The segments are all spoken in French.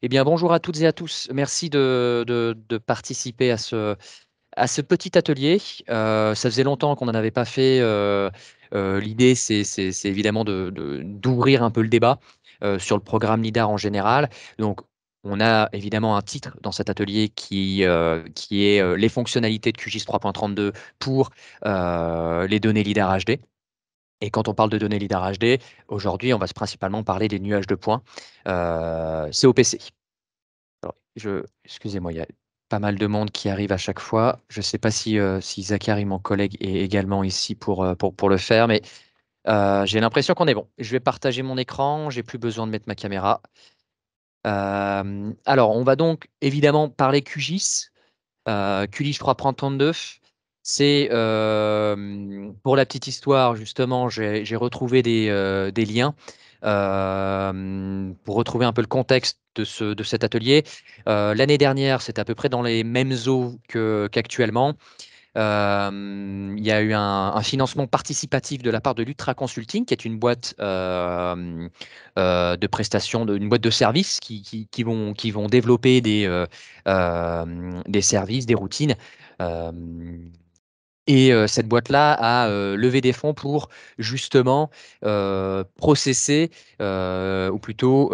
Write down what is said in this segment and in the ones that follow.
Eh bien, bonjour à toutes et à tous. Merci de, participer à ce, petit atelier. Euh, ça faisait longtemps qu'on n'en avait pas fait. Euh, euh, l'idée, c'est évidemment d'ouvrir un peu le débat sur le programme LIDAR en général. Donc, on a évidemment un titre dans cet atelier qui, est les fonctionnalités de QGIS 3.32 pour les données LIDAR HD. Et quand on parle de données LIDAR HD, aujourd'hui, on va principalement parler des nuages de points euh, COPC. Excusez-moi, il y a pas mal de monde qui arrive à chaque fois. Je ne sais pas euh, si, Zachary, mon collègue, est également ici pour, euh, le faire, mais euh, j'ai l'impression qu'on est bon. Je vais partager mon écran, j'ai plus besoin de mettre ma caméra. alors, on va donc évidemment parler QGIS, QGIS 3.32, c'est pour la petite histoire, justement, j'ai retrouvé des, liens pour retrouver un peu le contexte de, ce, de cet atelier. L'année dernière, c'était à peu près dans les mêmes eaux qu'actuellement. il y a eu un, financement participatif de la part de l'Ultra Consulting, qui est une boîte de prestations, une boîte de services qui, vont, qui vont développer des, des services, des routines. Et euh, cette boîte-là a euh, levé des fonds pour justement euh, processer, ou plutôt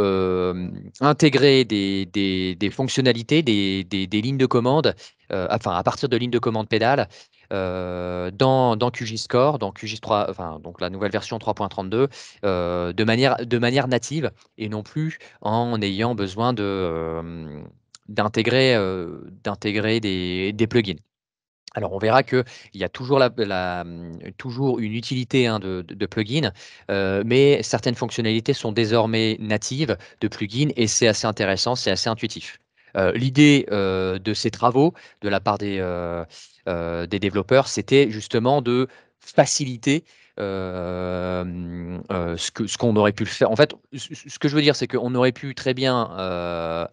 intégrer des, fonctionnalités, des, lignes de commande, enfin à partir de lignes de commande pédale, dans, QGIS Core, dans QGIS3, donc la nouvelle version 3.32, de, manière, native et non plus en ayant besoin de d'intégrer des, plugins. Alors on verra qu'il y a toujours, mmh, toujours une utilité hein, de, de, plugin, euh, mais certaines fonctionnalités sont désormais natives de plugin et c'est assez intéressant, c'est assez intuitif. Euh, l'idée euh, de ces travaux de la part des, développeurs, c'était justement de faciliter mmh, ce qu'on aurait pu faire. En fait, ce que je veux dire, c'est qu'on aurait pu très bien,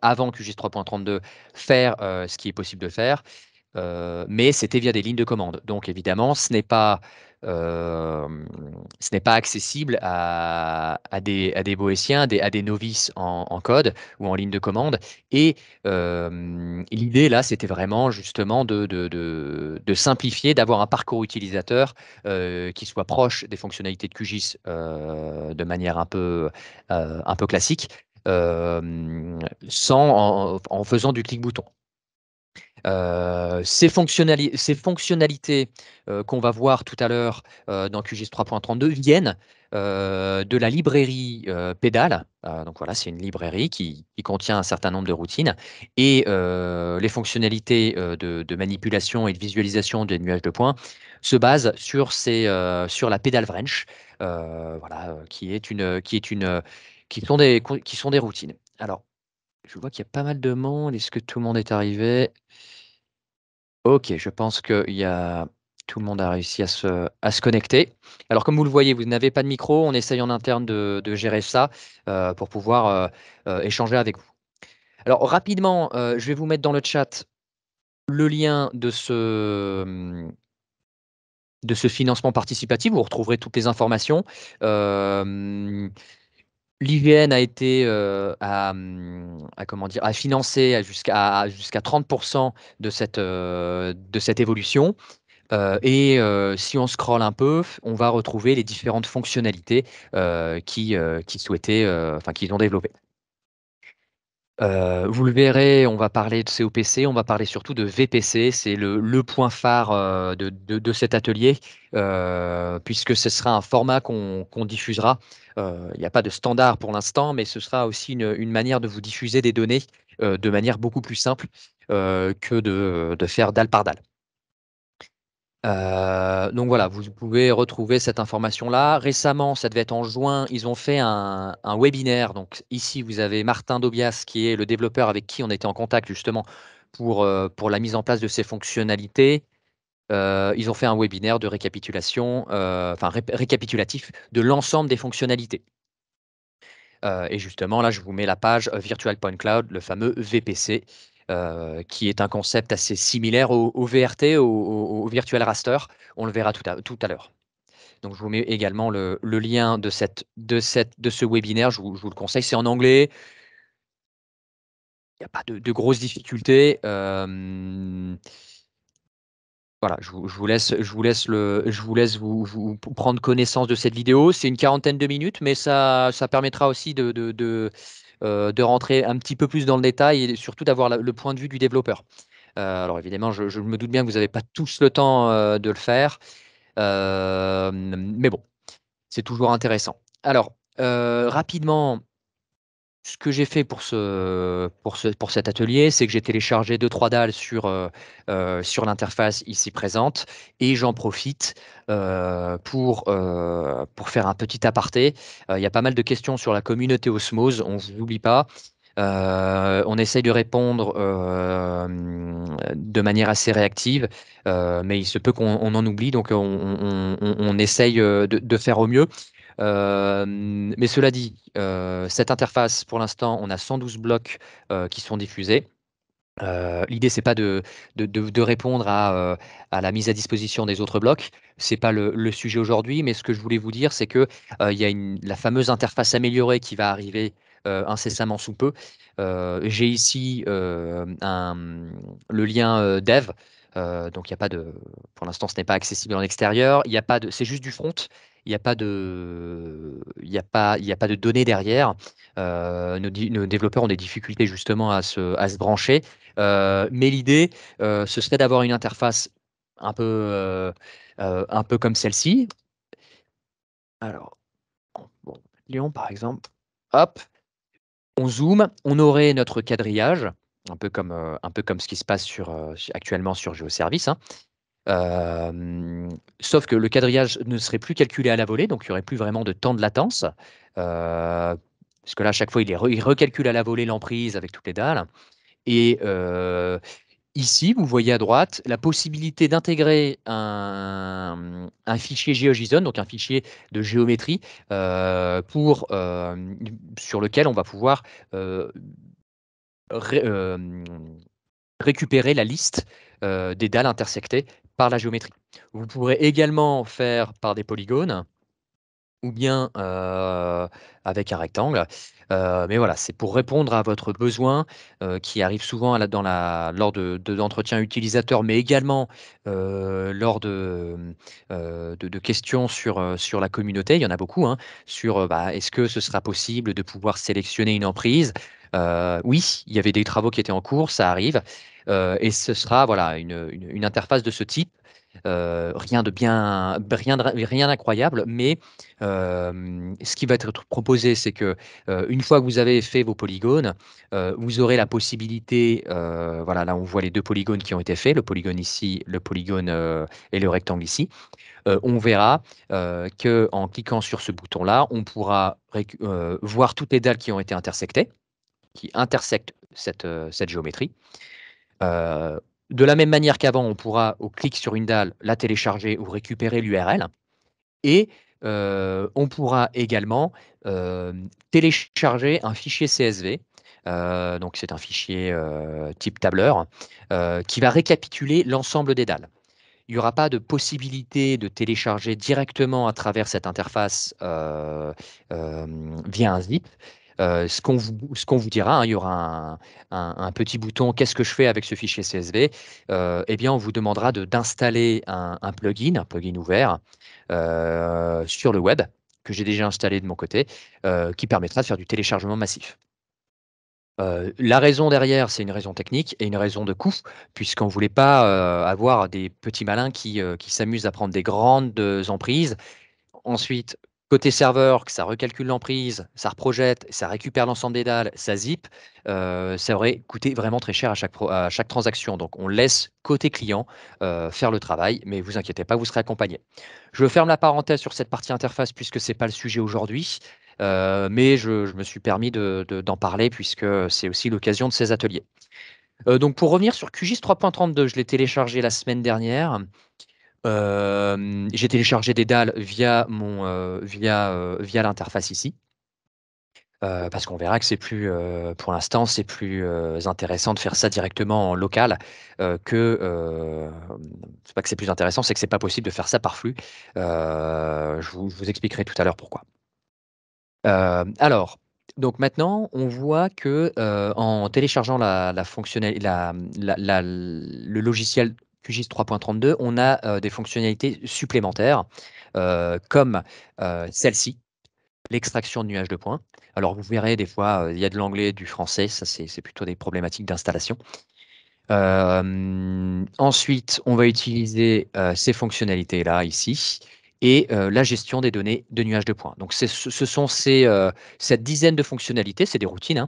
avant QGIS 3.32, faire ce qui est possible de faire mais c'était via des lignes de commande. Donc évidemment, ce n'est pas, ce n'est pas accessible à, à, des, à Boétiens, à des, novices en, code ou en ligne de commande. Et l'idée là, c'était vraiment justement de, de, simplifier, d'avoir un parcours utilisateur qui soit proche des fonctionnalités de QGIS de manière un peu, un peu classique. sans en faisant du clic-bouton. Euh, ces, ces, fonctionnalités euh, qu'on va voir tout à l'heure euh, dans QGIS 3.32 viennent de la librairie pédale. donc voilà, c'est une librairie qui, contient un certain nombre de routines et les fonctionnalités de, manipulation et de visualisation des nuages de points se basent sur, ces, sur la pédale wrench, voilà, qui est une, qui est une, qui sont des, qui sont des routines. Alors je vois qu'il y a pas mal de monde. Est-ce que tout le monde est arrivé? Ok, je pense que tout le monde a réussi à se, connecter. Alors, comme vous le voyez, vous n'avez pas de micro. On essaye en interne de, gérer ça euh, pour pouvoir euh, euh, échanger avec vous. Alors, rapidement, je vais vous mettre dans le chat le lien de ce, hum, financement participatif. Vous retrouverez toutes les informations. L'IGN a été hum, à, financer jusqu'à jusqu'à 30% de cette, euh, de cette évolution. Euh, et euh, si on scrolle un peu, on va retrouver les différentes fonctionnalités qui, qui souhaitaient, enfin qu'ils ont développées. Euh, vous le verrez, on va parler de COPC, on va parler surtout de VPC, c'est le, point phare euh, de, cet atelier, euh, puisque ce sera un format qu'on diffusera. Il n'y a pas de standard pour l'instant, mais ce sera aussi une, manière de vous diffuser des données de manière beaucoup plus simple que de faire dalle par dalle. Euh, donc voilà, vous pouvez retrouver cette information-là. Récemment, ça devait être en juin, ils ont fait un, webinaire. Donc ici, vous avez Martin Dobias, qui est le développeur avec qui on était en contact justement pour, euh, pour la mise en place de ces fonctionnalités. Euh, ils ont fait un webinaire de récapitulation, enfin récapitulatif de l'ensemble des fonctionnalités. et justement, là, je vous mets la page Virtual Point Cloud, le fameux VPC, euh, qui est un concept assez similaire au, VRT, au, au, Virtual Raster. On le verra tout à, tout à l'heure. Donc, je vous mets également le, lien de, cette, de, de ce webinaire. Je vous, le conseille. C'est en anglais. Il n'y a pas de, grosses difficultés. Euh, voilà, je vous, laisse, je vous laisse, le, je vous, laisse vous, prendre connaissance de cette vidéo. C'est une quarantaine de minutes, mais ça, ça permettra aussi de, de euh, de rentrer un petit peu plus dans le détail et surtout d'avoir le point de vue du développeur. Euh, alors évidemment, je, me doute bien que vous n'avez pas tous le temps euh, de le faire, mais bon, c'est toujours intéressant. Alors, rapidement, ce que j'ai fait pour, ce, pour, ce, pour cet atelier, c'est que j'ai téléchargé 2-3 dalles sur, euh, euh, sur l'interface ici présente et j'en profite euh, pour, pour faire un petit aparté. Il y a pas mal de questions sur la communauté Osmose, on ne vous oublie pas. on essaye de répondre de manière assez réactive, mais il se peut qu'on en oublie, donc on, essaye de, de, faire au mieux. Euh, mais cela dit, euh, cette interface, pour l'instant, on a 112 blocs euh, qui sont diffusés. L'idée, c'est pas de, de, répondre à, la mise à disposition des autres blocs. C'est pas le, sujet aujourd'hui, mais ce que je voulais vous dire, c'est que il y a la fameuse interface améliorée qui va arriver incessamment sous peu. J'ai ici le lien dev. donc il y a pas de, pour l'instant ce n'est pas accessible en extérieur. c'est juste du front il n'y a pas de, a pas, a pas de données derrière. Euh, nos, développeurs ont des difficultés justement à se, à se brancher. Euh, mais l'idée, euh, ce serait d'avoir une interface un peu, un peu comme celle-ci. Alors, Lyon par exemple, hop, on zoome, on aurait notre quadrillage, un peu comme, un peu comme ce qui se passe sur, actuellement sur GeoService. Hein sauf que le quadrillage ne serait plus calculé à la volée, donc il n'y aurait plus vraiment de temps de latence. parce que là, à chaque fois, il, recalcule à la volée l'emprise avec toutes les dalles. Et ici, vous voyez à droite la possibilité d'intégrer un, fichier GeoJSON, donc un fichier de géométrie, pour, sur lequel on va pouvoir récupérer la liste des dalles intersectées la géométrie. Vous pourrez également faire par des polygones ou bien euh, avec un rectangle. Euh, mais voilà, c'est pour répondre à votre besoin euh, qui arrive souvent dans la, lors d'entretiens de, d'entretien utilisateurs, mais également lors de, de, questions sur, sur la communauté. Il y en a beaucoup. Hein, sur bah, est-ce que ce sera possible de pouvoir sélectionner une emprise euh, oui, il y avait des travaux qui étaient en cours, ça arrive, euh, et ce sera voilà une, une, interface de ce type. Euh, rien de bien, rien, rien d'incroyable, mais ce qui va être proposé, c'est que une fois que vous avez fait vos polygones, vous aurez la possibilité, voilà, là on voit les deux polygones qui ont été faits, le polygone ici, le polygone et le rectangle ici. on verra qu'en que en cliquant sur ce bouton-là, on pourra voir toutes les dalles qui ont été intersectées qui intersecte cette, euh, géométrie. Euh, de la même manière qu'avant, on pourra, au clic sur une dalle, la télécharger ou récupérer l'URL. Et euh, on pourra également télécharger un fichier CSV. donc c'est un fichier type tableur qui va récapituler l'ensemble des dalles. Il n'y aura pas de possibilité de télécharger directement à travers cette interface via un zip, euh, ce qu'on vous, dira, hein, il y aura un, petit bouton Qu'est-ce que je fais avec ce fichier CSV euh, Eh bien, on vous demandera d'installer un, un, plugin, un plugin ouvert euh, sur le web que j'ai déjà installé de mon côté, qui permettra de faire du téléchargement massif. la raison derrière, c'est une raison technique et une raison de coût, puisqu'on ne voulait pas avoir des petits malins qui, qui s'amusent à prendre des grandes emprises, ensuite Côté serveur, que ça recalcule l'emprise, ça reprojette, ça récupère l'ensemble des dalles, ça zip, euh, ça aurait coûté vraiment très cher à chaque, transaction. Donc on laisse côté client euh, faire le travail, mais vous inquiétez pas, vous serez accompagné. Je ferme la parenthèse sur cette partie interface puisque ce n'est pas le sujet aujourd'hui, euh, mais je, me suis permis d'en de, parler puisque c'est aussi l'occasion de ces ateliers. donc pour revenir sur QGIS 3.32, je l'ai téléchargé la semaine dernière. Euh, j'ai téléchargé des dalles via mon euh, via euh, via l'interface ici parce qu'on verra que c'est plus pour l'instant c'est plus intéressant de faire ça directement en local que c'est pas que c'est plus intéressant c'est que c'est pas possible de faire ça par flux. Je vous, expliquerai tout à l'heure pourquoi. alors donc maintenant, on voit que en téléchargeant la, la, le logiciel QGIS 3.32, on a euh, des fonctionnalités supplémentaires euh, comme euh, celle-ci, l'extraction de nuages de points. Alors vous verrez des fois, il y a de l'anglais, du français, ça c'est plutôt des problématiques d'installation. ensuite, on va utiliser ces fonctionnalités-là ici et la gestion des données de nuages de points. Donc ce sont ces, cette dizaine de fonctionnalités, c'est des routines,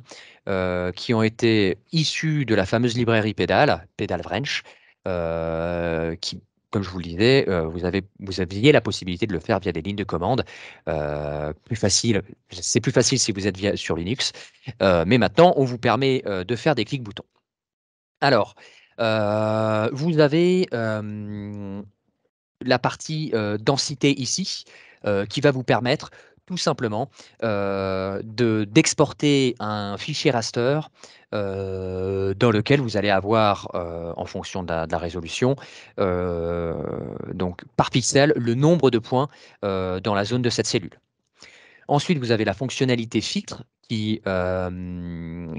hein, qui ont été issues de la fameuse librairie Pédale, Pédale Wrench, euh, qui comme je vous le disais, euh, vous, avez, vous aviez la possibilité de le faire via des lignes de commande. Euh, plus facile, c'est plus facile si vous êtes sur Linux. mais maintenant, on vous permet de faire des clics boutons. Alors, vous avez la partie densité ici qui va vous permettre tout simplement euh, d'exporter un fichier raster euh, dans lequel vous allez avoir, euh, en fonction de la, résolution, donc par pixel, le nombre de points dans la zone de cette cellule. Ensuite, vous avez la fonctionnalité filtre qui,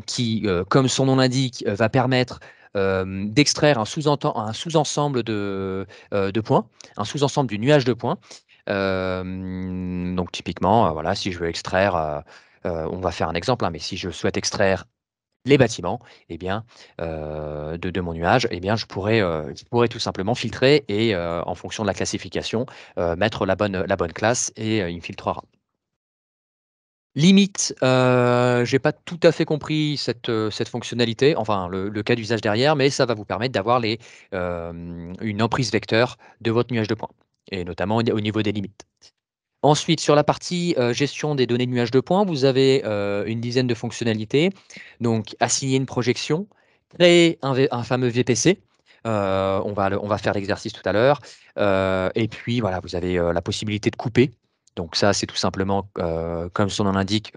qui comme son nom l'indique, va permettre d'extraire un sous-ensemble sous de, de, points, un sous-ensemble du nuage de points, donc typiquement, euh, voilà, si je veux extraire, euh, euh, on va faire un exemple, hein, mais si je souhaite extraire les bâtiments eh bien, de, mon nuage, eh bien, je, pourrais, tout simplement filtrer et en fonction de la classification, mettre la bonne, classe et il me filtrera. Limite, je n'ai pas tout à fait compris cette, fonctionnalité, enfin le, le cas d'usage derrière, mais ça va vous permettre d'avoir une emprise vecteur de votre nuage de points et notamment au niveau des limites. Ensuite, sur la partie euh, gestion des données de nuage de points, vous avez euh, une dizaine de fonctionnalités. Donc, assigner une projection, créer un, fameux VPC. Euh, on, va on va faire l'exercice tout à l'heure. et puis, voilà, vous avez la possibilité de couper. Donc ça, c'est tout simplement, comme son nom l'indique,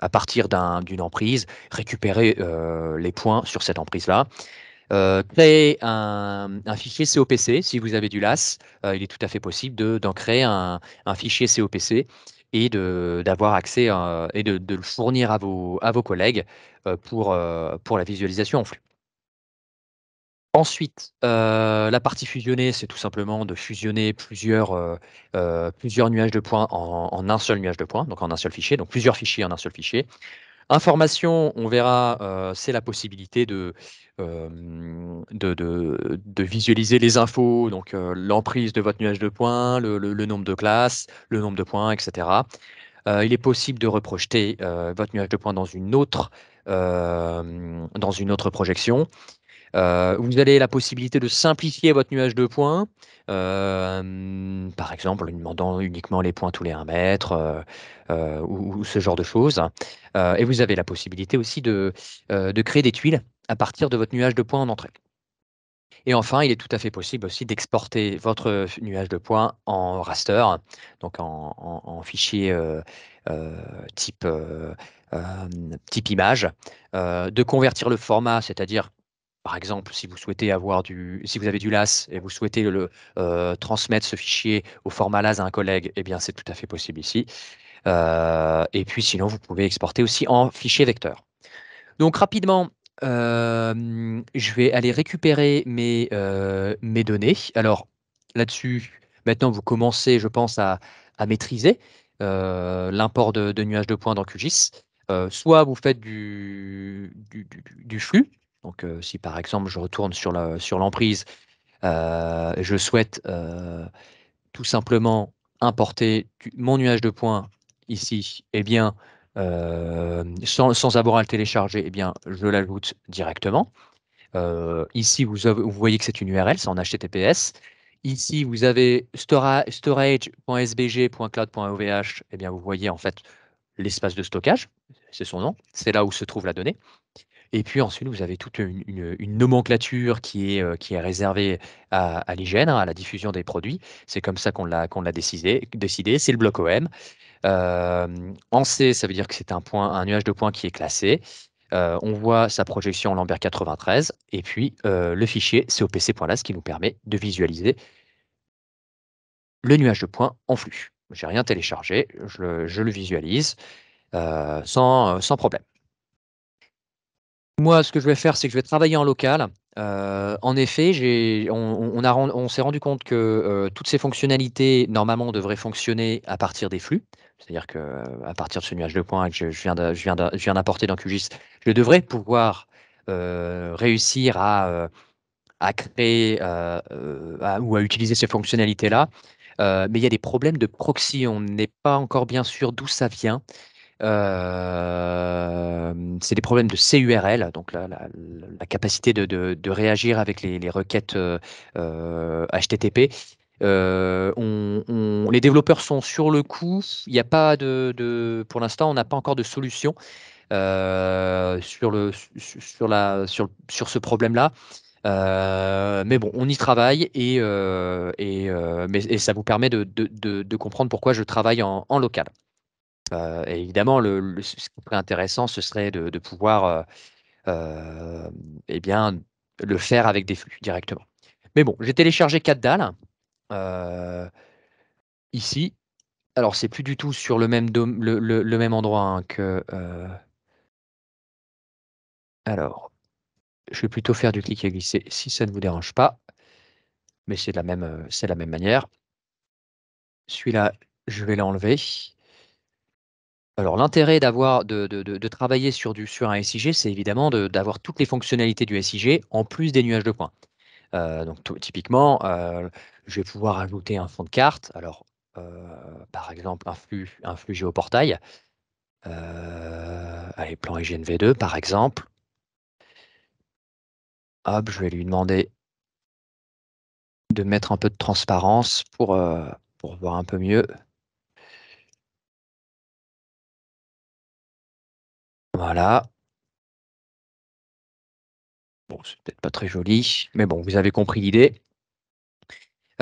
à partir d'une emprise, récupérer les points sur cette emprise-là. Euh, créer un, fichier COPC. Si vous avez du LAS, euh, il est tout à fait possible d'en créer un, fichier COPC et d'avoir accès euh, et de, le fournir à vos, collègues pour, la visualisation en flux. Ensuite, la partie fusionnée, c'est tout simplement de fusionner plusieurs, nuages de points en, en, un seul nuage de points, donc en un seul fichier, donc plusieurs fichiers en un seul fichier. Information, on verra, euh, c'est la possibilité euh, de, de, visualiser les infos, donc euh, l'emprise de votre nuage de points, le, nombre de classes, le nombre de points, etc. il est possible de reprojeter votre nuage de points dans une autre, dans une autre projection. Euh, vous avez la possibilité de simplifier votre nuage de points, euh, par exemple en demandant uniquement les points tous les 1 mètre euh, ou, ce genre de choses. et vous avez la possibilité aussi de, de créer des tuiles à partir de votre nuage de points en entrée. Et enfin, il est tout à fait possible aussi d'exporter votre nuage de points en raster, donc en, fichier type, type, image, de convertir le format, c'est-à-dire par exemple, si vous souhaitez avoir du, si vous avez du LAS et vous souhaitez le euh, transmettre ce fichier au format LAS à un collègue, eh bien c'est tout à fait possible ici. Euh, et puis sinon, vous pouvez exporter aussi en fichier vecteur. Donc rapidement, euh, je vais aller récupérer mes, mes données. Alors là-dessus, maintenant vous commencez, je pense, à, maîtriser l'import de, nuages de points dans QGIS. soit vous faites du, du flux, donc, euh, si par exemple, je retourne sur l'emprise, euh, je souhaite euh, tout simplement importer mon nuage de points ici, eh bien, sans, avoir à le télécharger, eh bien, je l'ajoute directement. ici, vous, voyez que c'est une URL, c'est en HTTPS. Ici, vous avez storage.sbg.cloud.ovh. Eh bien, vous voyez en fait l'espace de stockage, c'est son nom. C'est là où se trouve la donnée. Et puis ensuite, vous avez toute une, nomenclature qui est, euh, qui est réservée à, l'hygiène, hein, à la diffusion des produits. C'est comme ça qu'on l'a qu'on l'a décidé. décidé. C'est le bloc OM. Euh, en C, ça veut dire que c'est un, point, un nuage de points qui est classé. Euh, on voit sa projection en Lambert 93 et puis le fichier ce qui nous permet de visualiser le nuage de points en flux. J'ai rien téléchargé, je le, visualise sans, sans problème. Moi, ce que je vais faire, c'est que je vais travailler en local. Euh, en effet, on, on s'est rendu compte que euh, toutes ces fonctionnalités, normalement, devraient fonctionner à partir des flux. C'est-à-dire qu'à partir de ce nuage de points que je, je viens d'apporter dans QGIS, je devrais pouvoir euh, réussir à, à créer ou à utiliser ces fonctionnalités-là. mais il y a des problèmes de proxy. On n'est pas encore bien sûr d'où ça vient. Euh, c'est des problèmes de CURL, donc la, capacité de, réagir avec les, requêtes HTTP. Euh, euh, on, les développeurs sont sur le coup. Il a pas de, pour l'instant, on n'a pas encore de solution sur le sur la sur, ce problème-là. mais bon, on y travaille et, ça vous permet de, comprendre pourquoi je travaille en local et bah, évidemment, ce qui serait intéressant, ce serait de, pouvoir euh, euh, eh bien, le faire avec des flux directement. Mais bon, j'ai téléchargé 4 dalles euh, ici. Alors, c'est plus du tout sur le même, endroit hein, que. Alors, je vais plutôt faire du clic et glisser si ça ne vous dérange pas. Mais c'est de la même, la même manière. Celui-là, je vais l'enlever. Alors l'intérêt d'avoir de, travailler sur, du, sur un SIG, c'est évidemment d'avoir toutes les fonctionnalités du SIG en plus des nuages de points. Euh, donc typiquement, euh, je vais pouvoir ajouter un fond de carte. Alors euh, par exemple un flux, un flux géoportail. allez, plan v 2 par exemple. Hop, je vais lui demander de mettre un peu de transparence pour, pour voir un peu mieux. Voilà. Bon, c'est peut-être pas très joli, mais bon, vous avez compris l'idée.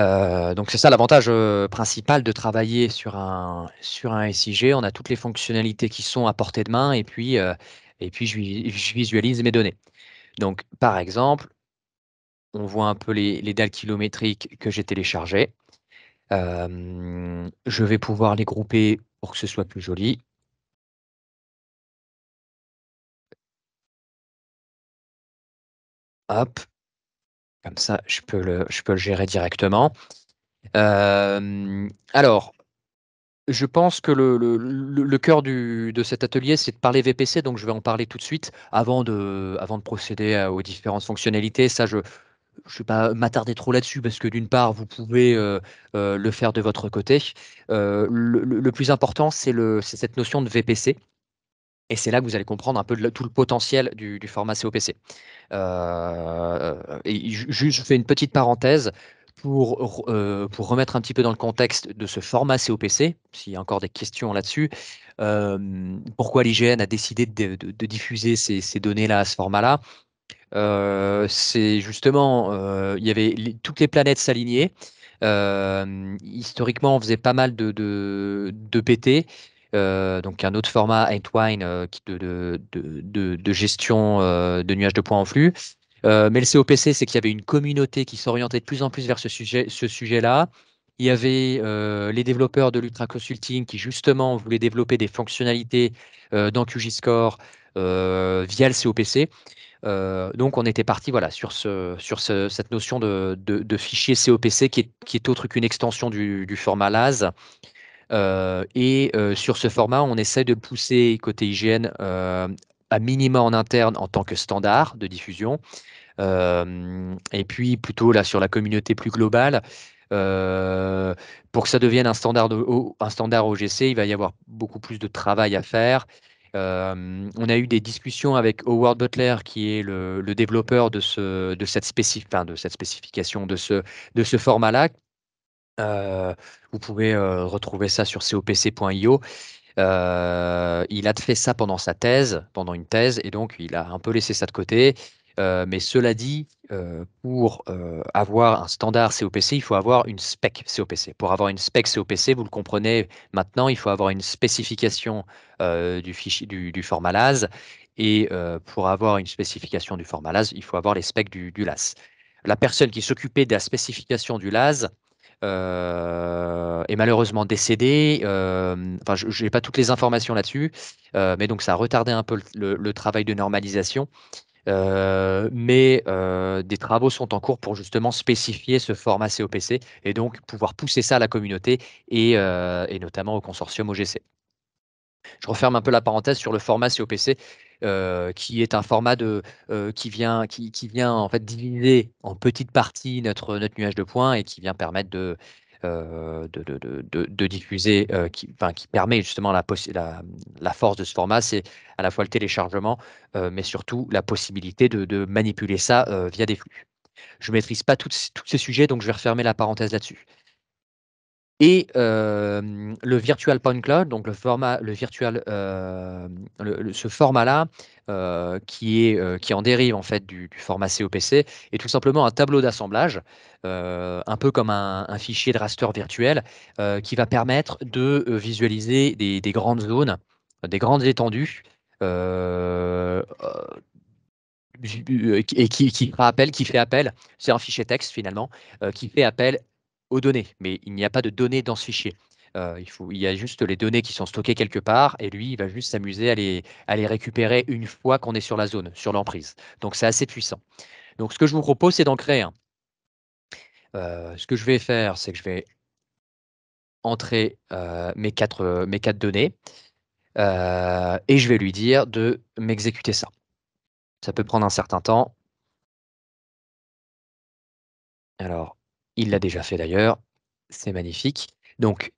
Euh, donc c'est ça l'avantage euh, principal de travailler sur un, sur un SIG. On a toutes les fonctionnalités qui sont à portée de main et puis, euh, et puis je, visualise mes données. Donc par exemple, on voit un peu les, les dalles kilométriques que j'ai téléchargées. je vais pouvoir les grouper pour que ce soit plus joli. Hop. Comme ça, je peux le, je peux le gérer directement. Euh, alors, je pense que le, le, le cœur du, de cet atelier, c'est de parler VPC, donc je vais en parler tout de suite avant de, avant de procéder aux différentes fonctionnalités. Ça, je, ne vais pas m'attarder trop là-dessus parce que d'une part, vous pouvez euh, euh, le faire de votre côté. le, le, plus important, c'est cette notion de VPC. Et c'est là que vous allez comprendre un peu tout le potentiel du, format COPC. Euh, et juste, je fais une petite parenthèse pour, euh, pour remettre un petit peu dans le contexte de ce format COPC, s'il y a encore des questions là-dessus. Euh, pourquoi l'IGN a décidé de, diffuser ces, données-là à ce format-là C'est justement, il y avait toutes les planètes s'alignaient. historiquement, on faisait pas mal de, de, de PT. Euh, donc un autre format Entwine euh, de, gestion euh, de nuages de points en flux. mais le COPC, c'est qu'il y avait une communauté qui s'orientait de plus en plus vers ce sujet-là. Il y avait les développeurs de l'Ultra Consulting qui, justement, voulaient développer des fonctionnalités dans QGIScore via le COPC. donc, on était parti voilà, sur, cette notion de, fichier COPC qui est, autre qu'une extension du, du format LAS. Euh, et euh, sur ce format, on essaie de pousser côté hygiène euh, à minima en interne en tant que standard de diffusion. et puis plutôt là sur la communauté plus globale, pour que ça devienne un standard, un standard OGC, il va y avoir beaucoup plus de travail à faire. on a eu des discussions avec Howard Butler, qui est le, développeur de, ce, de, cette spécif, de cette spécification, de ce, de ce format-là, euh, vous pouvez euh, retrouver ça sur copc.io. Euh, il a fait ça pendant sa thèse, pendant une thèse, et donc il a un peu laissé ça de côté. mais cela dit, pour avoir un standard COPC, il faut avoir une spec COPC. Pour avoir une spec COPC, vous le comprenez maintenant, il faut avoir une spécification du, fichier, du, format LAS. Et pour avoir une spécification du format LAS, il faut avoir les specs du, du LAS. La personne qui s'occupait de la spécification du LAS euh, est malheureusement décédé. Euh, enfin, je n'ai pas toutes les informations là-dessus, euh, mais donc ça a retardé un peu le, travail de normalisation. mais des travaux sont en cours pour justement spécifier ce format COPC et donc pouvoir pousser ça à la communauté et notamment au consortium OGC. Je referme un peu la parenthèse sur le format COPC, euh, qui est un format euh, qui, vient, qui, vient en fait diviser en petites parties notre, notre nuage de points et qui vient permettre de, euh, de, diffuser, qui, enfin, qui, permet justement la, la, force de ce format, c'est à la fois le téléchargement, mais surtout la possibilité de, manipuler ça via des flux. Je ne maîtrise pas tous ces sujets, donc je vais refermer la parenthèse là-dessus. Et le Virtual Point Cloud, donc le format, le virtual, ce format-là, qui, est, qui en dérive en fait du, format COPC, est tout simplement un tableau d'assemblage, un peu comme un, fichier de raster virtuel, qui va permettre de visualiser des, grandes zones, des grandes étendues, et rappelle, qui fait appel, c'est un fichier texte finalement, qui fait appel aux données, mais il n'y a pas de données dans ce fichier. Euh, il, faut, il y a juste les données qui sont stockées quelque part et lui, il va juste s'amuser à les, les récupérer une fois qu'on est sur la zone, sur l'emprise. Donc, c'est assez puissant. Donc, ce que je vous propose, c'est d'en créer un. Euh, ce que je vais faire, c'est que je vais entrer euh, mes, quatre, mes quatre données et je vais lui dire de m'exécuter ça. Ça peut prendre un certain temps. Alors, il l'a déjà fait d'ailleurs. C'est magnifique. Donc,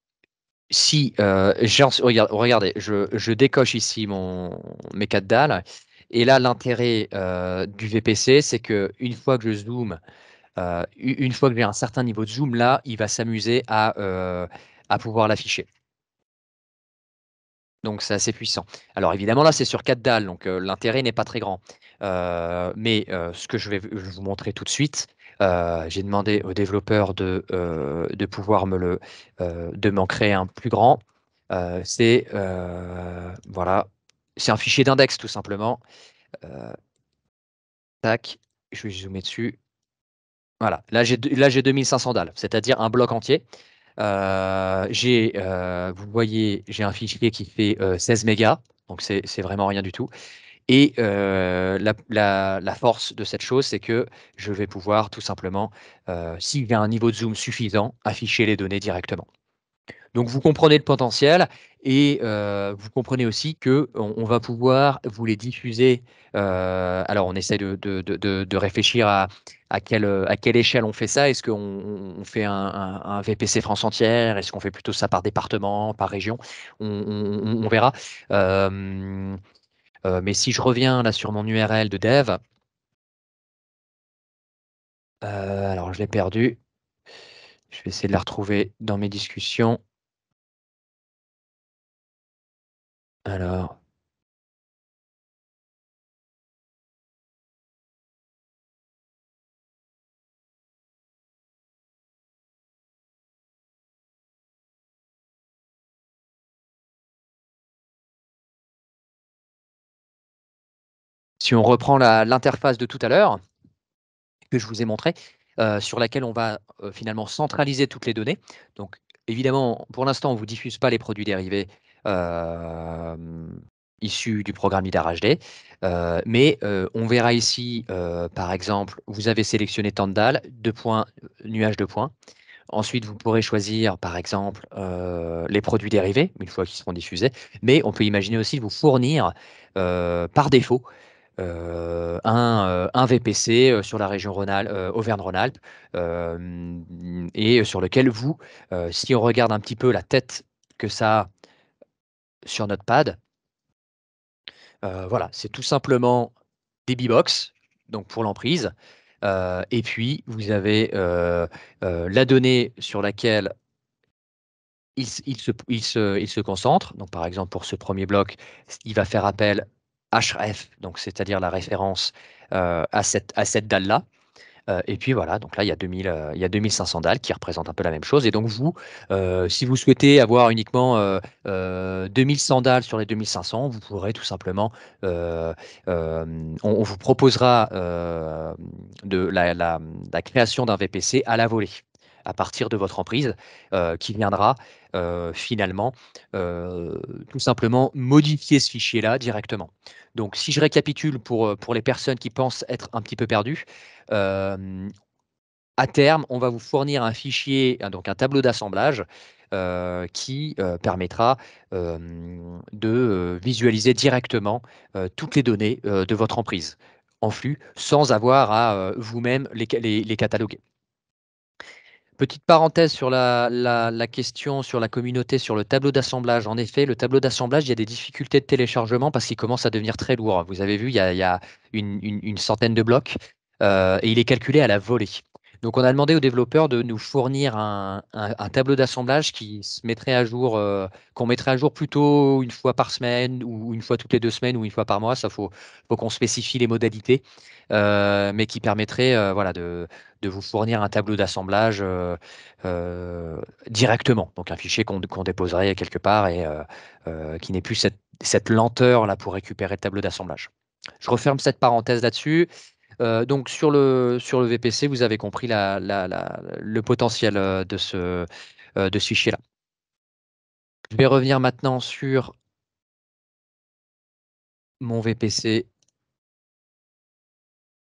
si euh, regardez, je, décoche ici mon, mes 4 dalles. Et là, l'intérêt euh, du VPC, c'est que une fois que je zoome, euh, une fois que j'ai un certain niveau de zoom, là, il va s'amuser à, euh, à pouvoir l'afficher. Donc c'est assez puissant. Alors évidemment là c'est sur 4 dalles, donc l'intérêt n'est pas très grand. mais ce que je vais vous montrer tout de suite, euh, j'ai demandé au développeurs euh, de, pouvoir me le, euh, de m'en créer un plus grand. c'est voilà, c'est un fichier d'index tout simplement. tac, je vais zoomer dessus. Voilà, là j'ai 2500 dalles, c'est-à-dire un bloc entier. j'ai, vous voyez, j'ai un fichier qui fait 16 mégas, donc c'est vraiment rien du tout. Et euh, la, force de cette chose, c'est que je vais pouvoir tout simplement, euh, s'il y a un niveau de zoom suffisant, afficher les données directement. Donc vous comprenez le potentiel et euh, vous comprenez aussi que on, va pouvoir vous les diffuser. alors on essaie de, réfléchir à, quelle, échelle on fait ça. Est-ce qu'on fait un, VPC France entière Est-ce qu'on fait plutôt ça par département, par région on, verra. Euh, mais si je reviens là sur mon URL de dev, euh, alors je l'ai perdu. Je vais essayer de la retrouver dans mes discussions. Alors, on reprend l'interface de tout à l'heure, que je vous ai montré, euh, sur laquelle on va euh, finalement centraliser toutes les données. Donc, évidemment, pour l'instant, on ne vous diffuse pas les produits dérivés euh, issus du programme IDAR HD, mais on verra ici, par exemple, vous avez sélectionné Tandal, deux points, nuage de points. Ensuite, vous pourrez choisir, par exemple, les produits dérivés, une fois qu'ils seront diffusés, mais on peut imaginer aussi vous fournir par défaut euh, un, euh, VPC euh, sur la région Auvergne-Rhône-Alpes et sur lequel vous, si on regarde un petit peu la tête que ça a sur notre pad, voilà, c'est tout simplement des B-Box, donc pour l'emprise, et puis vous avez la donnée sur laquelle il, se, il, concentre. Donc par exemple, pour ce premier bloc, il va faire appel HRF, donc c'est-à-dire la référence euh, à cette, à cette dalle-là. Euh, et puis voilà, donc là, il y, a 2000, euh, il y a 2500 dalles qui représentent un peu la même chose. Et donc vous, si vous souhaitez avoir uniquement 2100 dalles sur les 2500, vous pourrez tout simplement, on, vous proposera de la, création d'un VPC à la volée à partir de votre emprise qui viendra euh, finalement euh, tout simplement modifier ce fichier-là directement. Donc si je récapitule pour, euh, pour les personnes qui pensent être un petit peu perdues, à terme, on va vous fournir un fichier, donc un tableau d'assemblage qui permettra de visualiser directement toutes les données de votre emprise en flux sans avoir à vous-même les cataloguer. Petite parenthèse sur la, question sur la communauté, sur le tableau d'assemblage. En effet, le tableau d'assemblage, il y a des difficultés de téléchargement parce qu'il commence à devenir très lourd. Vous avez vu, il y a, une, centaine de blocs euh, et il est calculé à la volée. Donc, on a demandé aux développeurs de nous fournir un, tableau d'assemblage qui se mettrait à jour, euh, qu'on mettrait à jour plutôt une fois par semaine ou une fois toutes les deux semaines ou une fois par mois. Ça faut, qu'on spécifie les modalités, euh, mais qui permettrait, euh, voilà, de, vous fournir un tableau d'assemblage directement. Donc, un fichier qu'on déposerait quelque part et qui n'ait plus cette, cette lenteur là pour récupérer le tableau d'assemblage. Je referme cette parenthèse là-dessus euh, donc sur le, sur le VPC, vous avez compris la, la, le potentiel euh, de ce, euh, de fichier-là. Je vais revenir maintenant sur mon VPC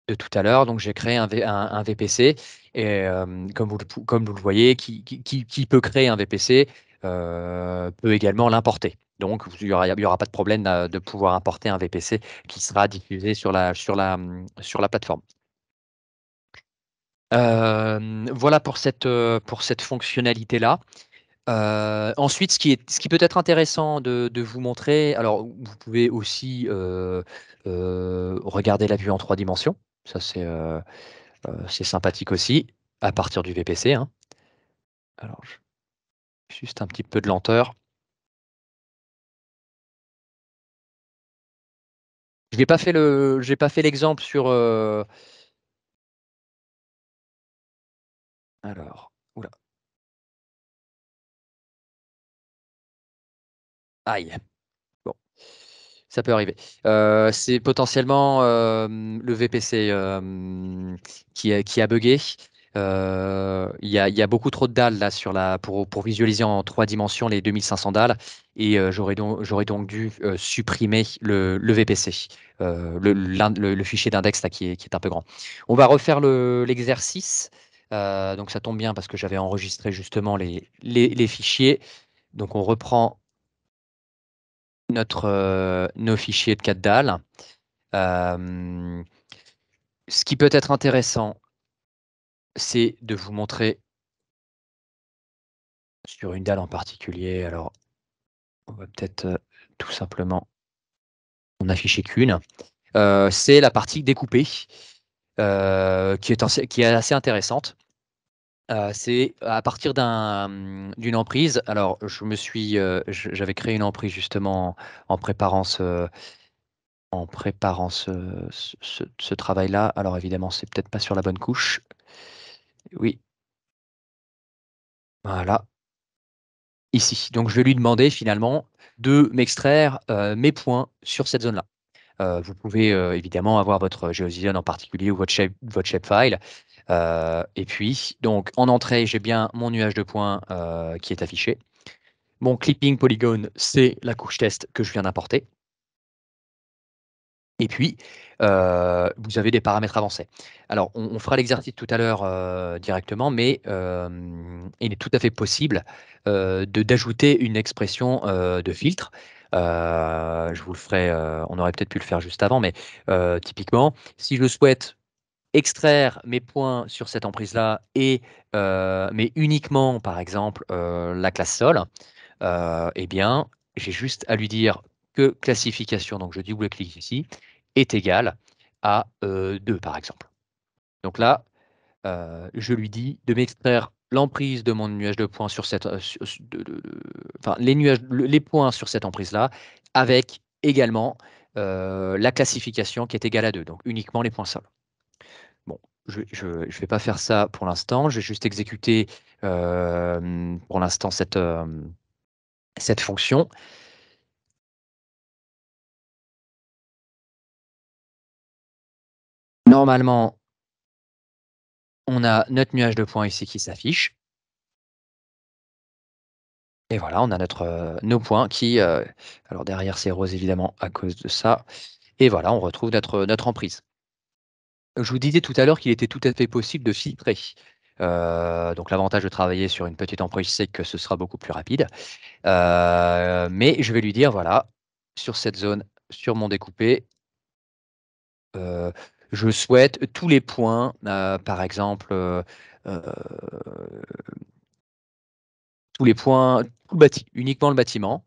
de tout à l'heure. Donc j'ai créé un, un, VPC, et, comme, vous, comme vous le voyez, qui, qui, qui peut créer un VPC peut également l'importer. Donc, il n'y aura, pas de problème euh, de pouvoir importer un VPC qui sera diffusé sur la, mmh, plateforme. voilà pour cette, euh, fonctionnalité-là. ensuite, ce qui, peut être intéressant de, vous montrer, alors vous pouvez aussi euh, regarder la vue en trois dimensions, ça c'est sympathique aussi, à partir du VPC. Hein. Alors, juste un petit peu de lenteur. Je n'ai pas fait le, j'ai pas fait l'exemple sur. Euh... Alors, oula. Aïe. Bon, ça peut arriver. Euh, c'est potentiellement euh, le VPC euh, qui, qui, a bugué. Euh, il y, a beaucoup trop de dalles là sur la, pour, pour visualiser en trois dimensions les 2500 dalles et euh, j'aurais donc, donc, dû euh, supprimer le, VPC, le, fichier d'index qui est, qui est, un peu grand. On va refaire l'exercice. donc ça tombe bien parce que j'avais enregistré justement les, les, fichiers. Donc on reprend notre, nos fichiers de 4 dalles. ce qui peut être intéressant, c'est de vous montrer sur une dalle en particulier. Alors, on va peut-être euh, tout simplement on afficher qu'une. Euh, c'est la partie découpée, euh, qui, est assez intéressante. c'est à partir d'une emprise. Alors, je me suis, j'avais créé une emprise justement en, préparant ce, en préparant ce travail-là. Alors évidemment, c'est peut-être pas sur la bonne couche. Oui. Voilà. Ici. Donc, je vais lui demander finalement de m'extraire euh, mes points sur cette zone-là. Euh, vous pouvez euh, évidemment avoir votre GeoZone en particulier ou votre, shape, votre shapefile. et puis, donc, en entrée, j'ai bien mon nuage de points qui est affiché. Mon clipping polygone, c'est la couche test que je viens d'importer. Et puis, euh, vous avez des paramètres avancés. Alors, on, fera l'exercice tout à l'heure euh, directement, mais euh, il est tout à fait possible d'ajouter une expression de filtre. je vous le ferai, on aurait peut-être pu le faire juste avant, mais typiquement, si je souhaite extraire mes points sur cette emprise-là, et mais uniquement, par exemple, la classe sol, eh bien, j'ai juste à lui dire que classification, donc je double-clique ici, est égal à 2 euh, par exemple. Donc là, euh, je lui dis de m'extraire l'emprise de mon nuage de points sur cette, euh, enfin les nuages, les points sur cette emprise là, avec également la classification qui est égale à 2, donc uniquement les points seuls. Bon, je ne vais pas faire ça pour l'instant, je vais juste exécuter pour l'instant cette, cette fonction. Normalement, on a notre nuage de points ici qui s'affiche. Et voilà, on a notre, euh, nos points qui... Euh, alors derrière, c'est rose évidemment à cause de ça. Et voilà, on retrouve notre, notre emprise. Je vous disais tout à l'heure qu'il était tout à fait possible de filtrer. Euh, donc l'avantage de travailler sur une petite emprise, c'est que ce sera beaucoup plus rapide. mais je vais lui dire, voilà, sur cette zone, sur mon découpé, je souhaite tous les points, euh, par exemple, euh, euh, tous les points, uniquement le bâtiment.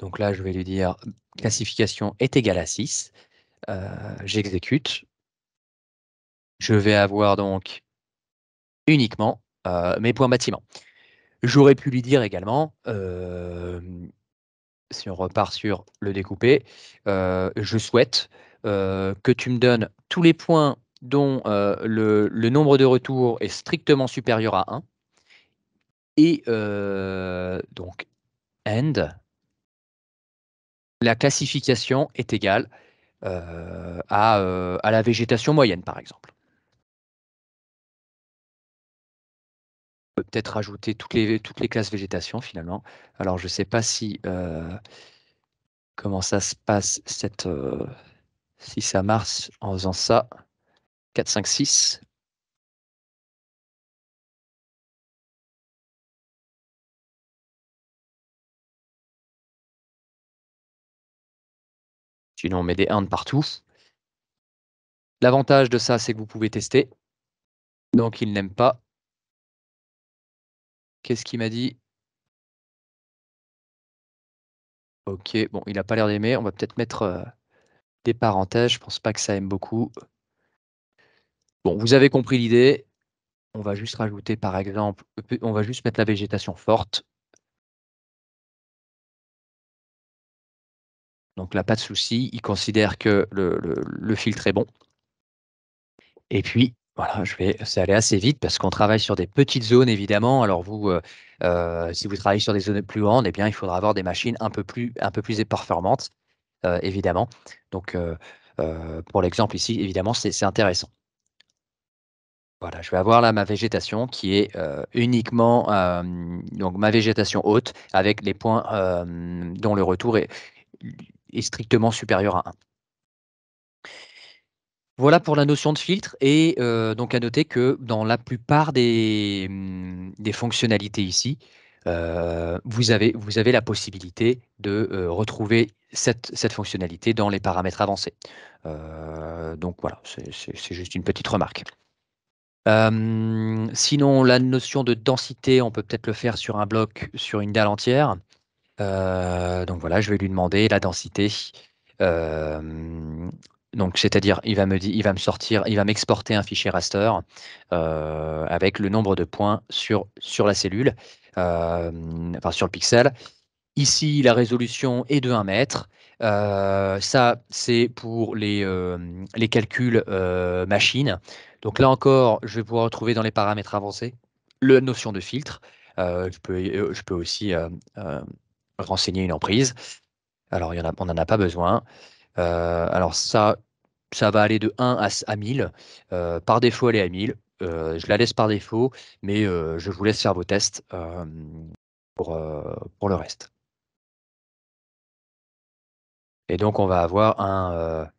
donc là, je vais lui dire classification est égale à 6. J'exécute. Je vais avoir donc uniquement mes points bâtiment. J'aurais pu lui dire également, si on repart sur le découpé, je souhaite euh, que tu me donnes tous les points dont euh, le, nombre de retours est strictement supérieur à 1. Et euh, donc, end, la classification est égale à, à, la végétation moyenne, par exemple. On peut peut-être rajouter toutes les, toutes les classes végétation, finalement. Alors, je ne sais pas si... comment ça se passe, cette... Si ça marche en faisant ça, 4, 5, 6. Sinon, on met des 1 partout. L'avantage de ça, c'est que vous pouvez tester. Donc, il n'aime pas. Qu'est-ce qu'il m'a dit Ok, bon, il n'a pas l'air d'aimer. On va peut-être mettre euh, des parenthèses. Je pense pas que ça aime beaucoup. Bon, vous avez compris l'idée. On va juste rajouter, par exemple, on va juste mettre la végétation forte. Donc là, pas de souci. Il considère que le, le, filtre est bon. Et puis, voilà, je vais, ça allait assez vite parce qu'on travaille sur des petites zones évidemment. Alors vous, euh, euh, si vous travaillez sur des zones plus grandes, eh bien il faudra avoir des machines un peu plus, un peu plus performantes. Euh, évidemment. Donc, euh, euh, pour l'exemple ici, évidemment, c'est intéressant. Voilà, je vais avoir là ma végétation qui est uniquement donc ma végétation haute avec les points dont le retour est, strictement supérieur à 1. Voilà pour la notion de filtre et donc à noter que dans la plupart des mmh, fonctionnalités ici, euh, vous, avez, vous avez la possibilité de euh, retrouver cette, fonctionnalité dans les paramètres avancés. Euh, donc voilà, c'est juste une petite remarque. sinon, la notion de densité, on peut peut-être le faire sur un bloc, sur une dalle entière. donc voilà, je vais lui demander la densité. Donc, c'est-à-dire, il va me dire, il va me sortir, il va m'exporter un fichier raster avec le nombre de points sur, sur la cellule. Euh, enfin sur le pixel. Ici, la résolution est de 1 mètre. Euh, ça, c'est pour les, euh, les calculs machines. machine. Donc là encore, je vais pouvoir retrouver dans les paramètres avancés la notion de filtre. je, peux, je peux aussi renseigner une emprise. Alors, il en a, on n'en a pas besoin. alors ça, ça va aller de 1 à, à 1000. par défaut, elle est à 1000 je la laisse par défaut, mais je vous laisse faire vos tests pour, le reste. Et donc, on va avoir un,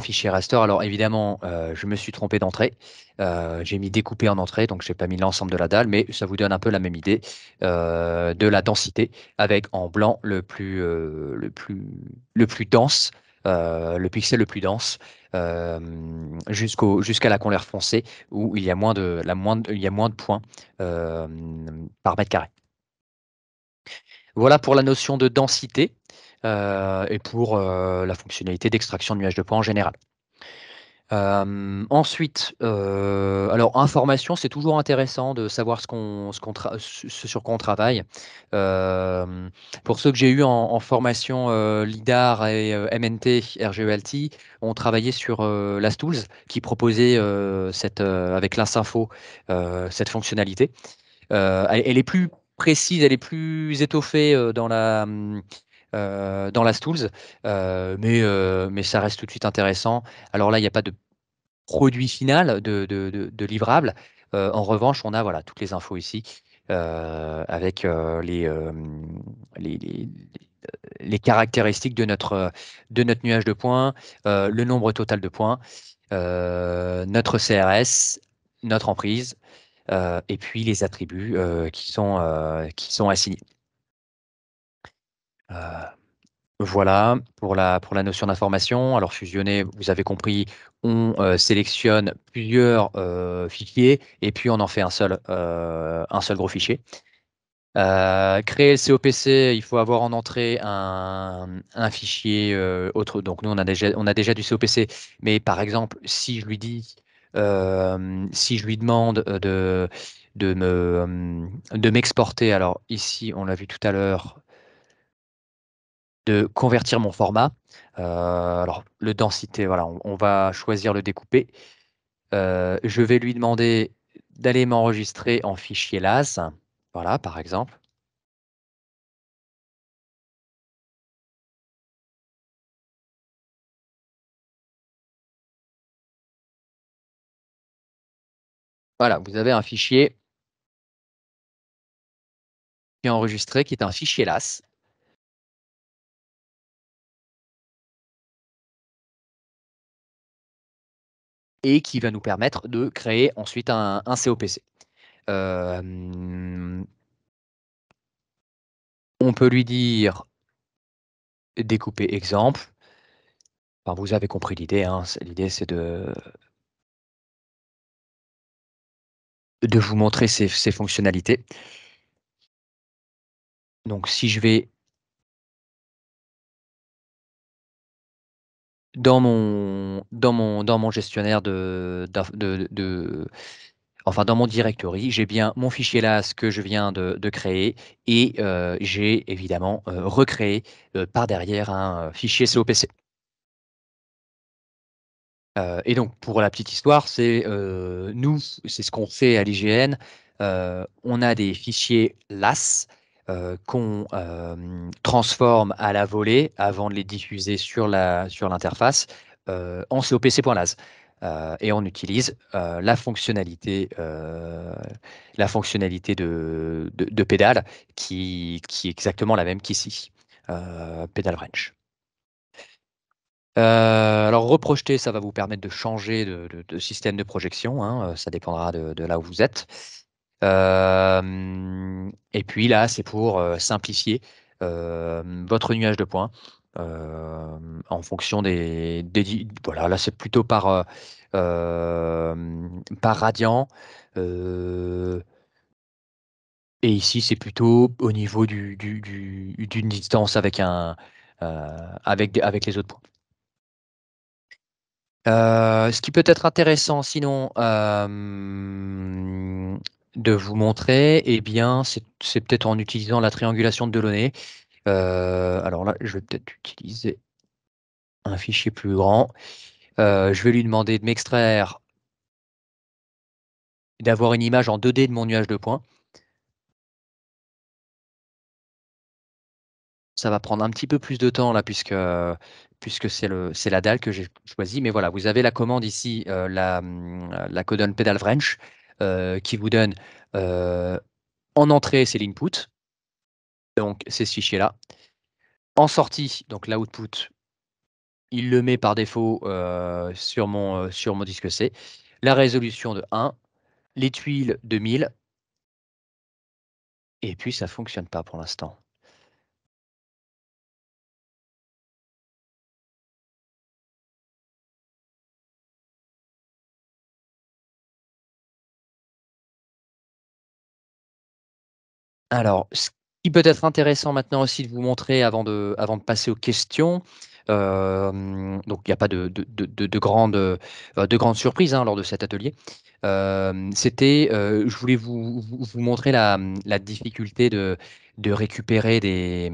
fichier raster. Alors évidemment, je me suis trompé d'entrée. j'ai mis découpé en entrée, donc je n'ai pas mis l'ensemble de la dalle, mais ça vous donne un peu la même idée de la densité, avec en blanc le plus, le plus, le plus dense euh, le pixel le plus dense, euh, jusqu'à la couleur foncée où il y a moins de il y a moins de points euh, par mètre carré. Voilà pour la notion de densité. et pour la fonctionnalité d'extraction de nuages de points en général. Euh, ensuite, euh, alors information, c'est toujours intéressant de savoir ce, qu'on, ce, qu'on sur quoi on travaille. Euh, pour ceux que j'ai eu en, en formation LIDAR et MNT, RGELT, on travaillait sur Lastools, qui proposait cette, avec l'Insinfo cette fonctionnalité. Elle, elle est plus précise, elle est plus étoffée dans la mmh, euh, dans la Stools, euh, mais, euh, mais ça reste tout de suite intéressant. Alors là, il n'y a pas de produit final de, livrable. en revanche, on a voilà, toutes les infos ici avec les, les, les, caractéristiques de notre, de notre nuage de points, le nombre total de points, notre CRS, notre emprise, et puis les attributs qui, sont, qui sont assignés. Euh, voilà pour la, pour la notion d'information. Alors fusionner, vous avez compris, on euh, sélectionne plusieurs euh, fichiers et puis on en fait un seul, un seul gros fichier. créer le COPC, il faut avoir en entrée un, fichier autre. Donc nous, on a, déjà, on a déjà du COPC, mais par exemple, si je lui dis, si je lui demande de, de m'exporter, me, de alors ici, on l'a vu tout à l'heure, convertir mon format. Euh, alors, le densité, voilà, on, va choisir le découper. Euh, je vais lui demander d'aller m'enregistrer en fichier LAS, voilà, par exemple. Voilà, vous avez un fichier qui est enregistré, qui est un fichier LAS. et qui va nous permettre de créer ensuite un, COPC. on peut lui dire découper exemple. vous avez compris l'idée. Hein, l'idée, c'est de, de vous montrer ces, ces fonctionnalités. Donc, si je vais dans mon, dans mon, dans mon gestionnaire de, de, enfin dans mon directory, j'ai bien mon fichier LAS que je viens de, créer et euh, j'ai évidemment euh, recréé euh, par derrière un fichier COPC. et donc pour la petite histoire, c'est nous, c'est ce qu'on fait à l'IGN, on a des fichiers LAS euh, qu'on euh, transforme à la volée avant de les diffuser sur l'interface euh, en COPC.las. et on utilise la fonctionnalité, la fonctionnalité de, pédale qui, est exactement la même qu'ici, pédale wrench. alors reprojeter, ça va vous permettre de changer de, système de projection, hein, ça dépendra de, là où vous êtes et puis là, c'est pour simplifier votre nuage de points. en fonction des, voilà là c'est plutôt par par radian et ici c'est plutôt au niveau d'une distance avec un avec avec les autres points ce qui peut être intéressant sinon de vous montrer, et eh bien, c'est peut-être en utilisant la triangulation de Delaunay. Euh, alors là, je vais peut-être utiliser un fichier plus grand. Euh, je vais lui demander de m'extraire, d'avoir une image en 2D de mon nuage de points. Ça va prendre un petit peu plus de temps là, puisque, puisque c'est la dalle que j'ai choisie. Mais voilà, vous avez la commande ici, euh, la, la codon pedal wrench. Euh, qui vous donne euh, en entrée, c'est l'input, donc c'est ce fichier-là. En sortie, donc l'output, il le met par défaut euh, sur, mon, sur mon disque C. La résolution de 1, les tuiles de 1000. Et puis ça ne fonctionne pas pour l'instant. Alors, ce qui peut être intéressant maintenant aussi de vous montrer avant de, avant de passer aux questions, euh, donc il n'y a pas de, grandes euh, surprises hein, lors de cet atelier. Euh, c'était, je voulais vous, montrer la, difficulté de, récupérer des...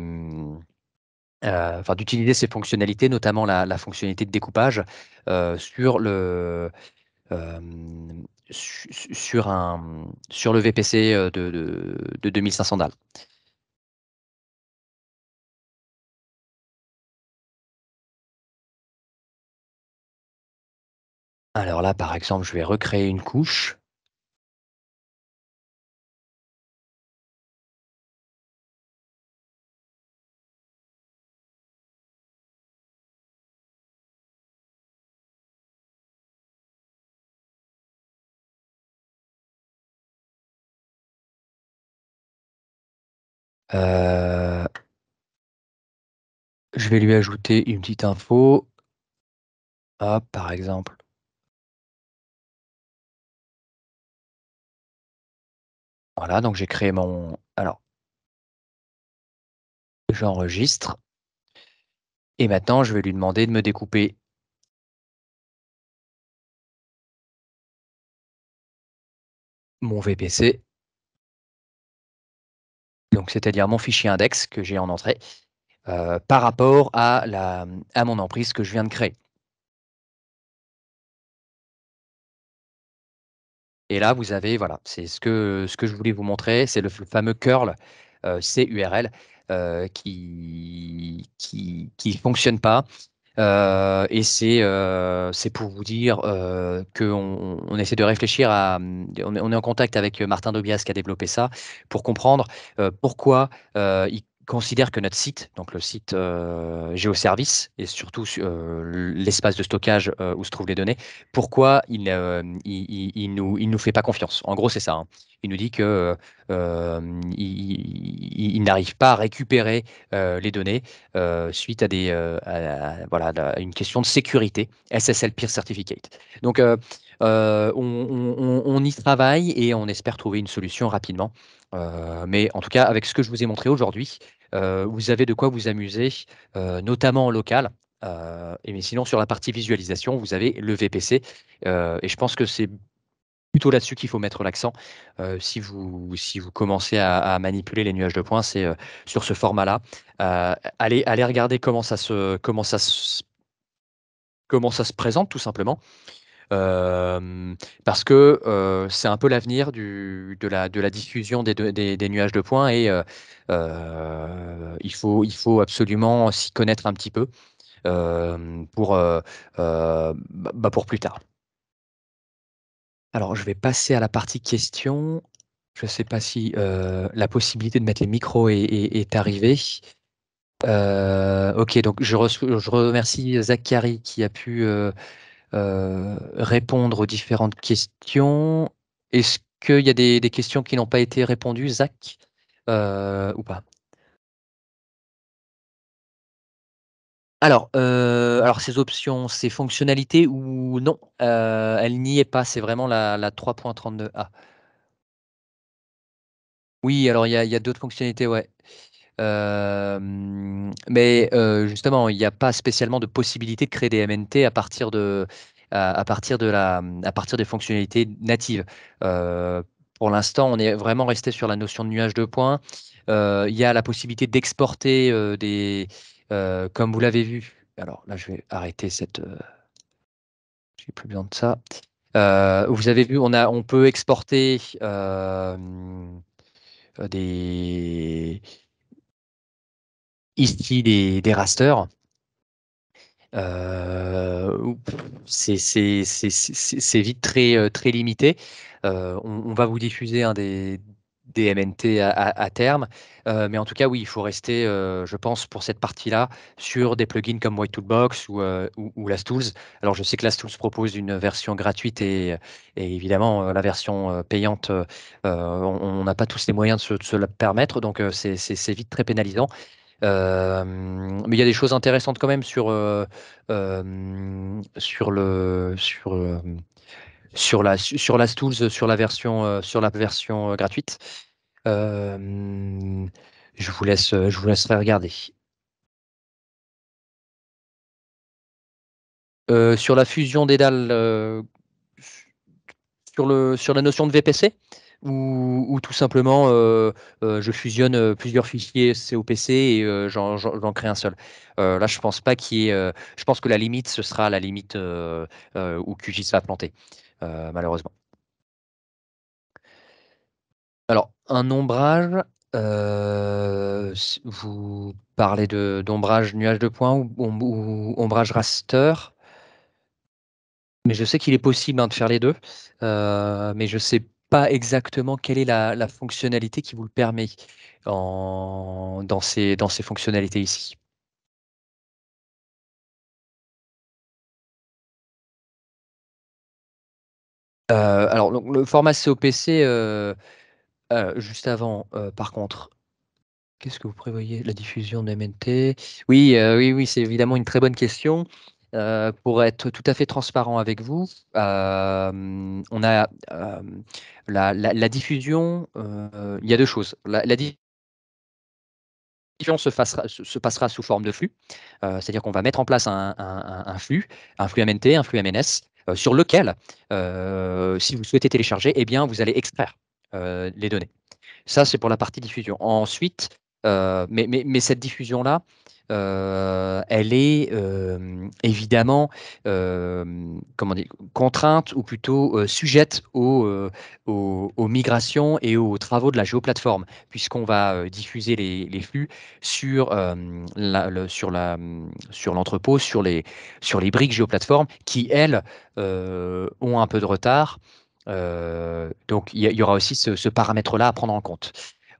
Enfin, d'utiliser ces fonctionnalités, notamment la fonctionnalité de découpage sur le, sur, un, sur le VPC euh, de, de, de 2500 dalles. Alors là, par exemple, je vais recréer une couche. Euh, je vais lui ajouter une petite info. Ah, par exemple. Voilà, donc j'ai créé mon... Alors, j'enregistre. Et maintenant, je vais lui demander de me découper mon VPC donc c'est-à-dire mon fichier index que j'ai en entrée, euh, par rapport à, la, à mon emprise que je viens de créer. Et là, vous avez, voilà, c'est ce que, ce que je voulais vous montrer, c'est le, fameux curl euh, CURL euh, qui ne qui, qui fonctionne pas euh, et c'est euh, pour vous dire euh, qu'on on essaie de réfléchir à. On est, en contact avec Martin Dobias qui a développé ça pour comprendre euh, pourquoi euh, il considère que notre site, donc le site euh, géoservice et surtout euh, l'espace de stockage euh, où se trouvent les données, pourquoi il ne nous, il nous fait pas confiance En gros, c'est ça. Hein. Il nous dit que il, n'arrive pas à récupérer les données suite à des voilà à une question de sécurité SSL Peer Certificate. Donc euh, on, y travaille et on espère trouver une solution rapidement. Euh, mais en tout cas, avec ce que je vous ai montré aujourd'hui, euh, vous avez de quoi vous amuser, notamment en local. et mais sinon, sur la partie visualisation, vous avez le VPC. et je pense que c'est plutôt là-dessus qu'il faut mettre l'accent. si, vous, si vous commencez à, manipuler les nuages de points, c'est sur ce format-là. allez, allez regarder comment ça se, comment ça comment ça se présente, tout simplement parce que c'est un peu l'avenir de la, de la diffusion des, des, nuages de points et il, faut, il faut absolument s'y connaître un petit peu pour, bah, pour plus tard. Alors, je vais passer à la partie questions. Je ne sais pas si la possibilité de mettre les micros est, arrivée. ok, donc je, je, remercie Zachary qui a pu euh, répondre aux différentes questions. Est-ce qu'il y a des, questions qui n'ont pas été répondues, Zach, euh, ou pas Alors, euh, alors, ces options, ces fonctionnalités ou non, elle n'y est pas, c'est vraiment la, 3.32a. Oui, alors il y a, a d'autres fonctionnalités, ouais mais justement, il n'y a pas spécialement de possibilité de créer des MNT à partir de, à, partir de la, à partir des fonctionnalités natives. pour l'instant, on est vraiment resté sur la notion de nuage de points. Il y a la possibilité d'exporter des, comme vous l'avez vu. Alors là, je vais arrêter cette. J'ai plus besoin de ça. vous avez vu, on a, on peut exporter des ici des, des rasters. Euh, c'est vite très, euh, très limité. Euh, on, va vous diffuser un des, MNT à, terme. mais en tout cas, oui, il faut rester, je pense, pour cette partie-là, sur des plugins comme White Toolbox ou, ou, Tools Alors, je sais que Last Tools propose une version gratuite et, évidemment, la version payante, on n'a pas tous les moyens de se, de se la permettre. Donc, c'est vite très pénalisant. Euh, mais il y a des choses intéressantes quand même sur, euh, euh, sur le sur sur la sur la Tools sur la version sur la version gratuite. je vous laisse je vous laisserai regarder. sur la fusion des dalles, sur, le, sur la notion de VPC, ou, ou tout simplement euh, euh, je fusionne euh, plusieurs fichiers COPC et j'en crée un seul. là, je pense pas qu'il je pense que la limite ce sera la limite où QGIS va planter, malheureusement. Alors, un ombrage, vous parlez d'ombrage nuage de points ou, ou, ombrage raster. Mais je sais qu'il est possible hein, de faire les deux. mais je sais pas exactement quelle est la, fonctionnalité qui vous le permet en, dans, ces, dans ces fonctionnalités ici. Euh, alors, le format COPC, euh, euh, juste avant, par contre, qu'est-ce que vous prévoyez La diffusion de MNT Oui, oui, oui, c'est évidemment une très bonne question pour être tout à fait transparent avec vous, on a la, diffusion. il y a deux choses. La, diffusion se, passera sous forme de flux, c'est-à-dire qu'on va mettre en place un, flux, un flux MNT, un flux MNS, sur lequel, si vous souhaitez télécharger, eh bien, vous allez extraire les données. Ça, c'est pour la partie diffusion. Ensuite, mais, cette diffusion-là, euh, elle est euh, évidemment euh, comment dire, contrainte ou plutôt sujette aux, aux, migrations et aux travaux de la géoplateforme, puisqu'on va diffuser les, flux sur sur sur l'entrepôt, sur les sur les briques géoplateformes qui elles ont un peu de retard. donc il y, aura aussi ce, ce paramètre-là à prendre en compte.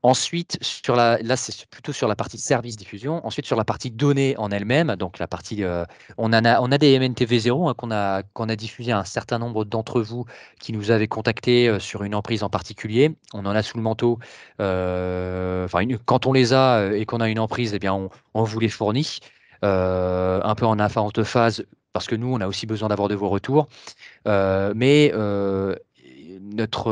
Ensuite, là, c'est plutôt sur la partie service diffusion. Ensuite, sur la partie données en elle-même, donc la partie, euh, on, a, des MNTV0 hein, qu'on a, qu'on diffusé à un certain nombre d'entre vous qui nous avaient contactés euh, sur une emprise en particulier. On en a sous le manteau. Euh, enfin, quand on les a et qu'on a une emprise, eh bien, on, vous les fournit. un peu en de phase, parce que nous, on a aussi besoin d'avoir de vos retours. mais notre,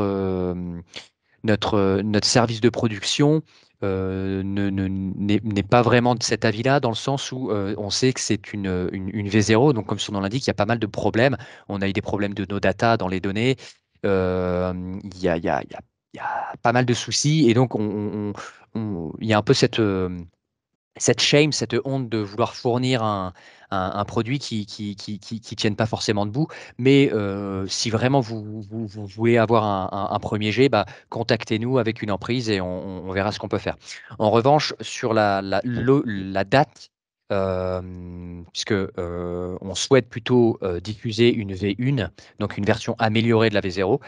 notre, euh, notre service de production euh, n'est pas vraiment de cet avis-là, dans le sens où euh, on sait que c'est une, une, V0, donc comme son nom l'indique, il y a pas mal de problèmes. On a eu des problèmes de nos data dans les données. il, y a, il, y a, y, a, pas mal de soucis, et donc on, on, il y a un peu cette cette shame, cette honte de vouloir fournir un, produit qui qui, qui, tienne pas forcément debout. Mais euh, si vraiment vous, vous, voulez avoir un, premier jet, bah, contactez-nous avec une emprise et on, verra ce qu'on peut faire. En revanche, sur la, la date euh, puisque euh, on souhaite plutôt euh, diffuser une V1, donc une version améliorée de la V0,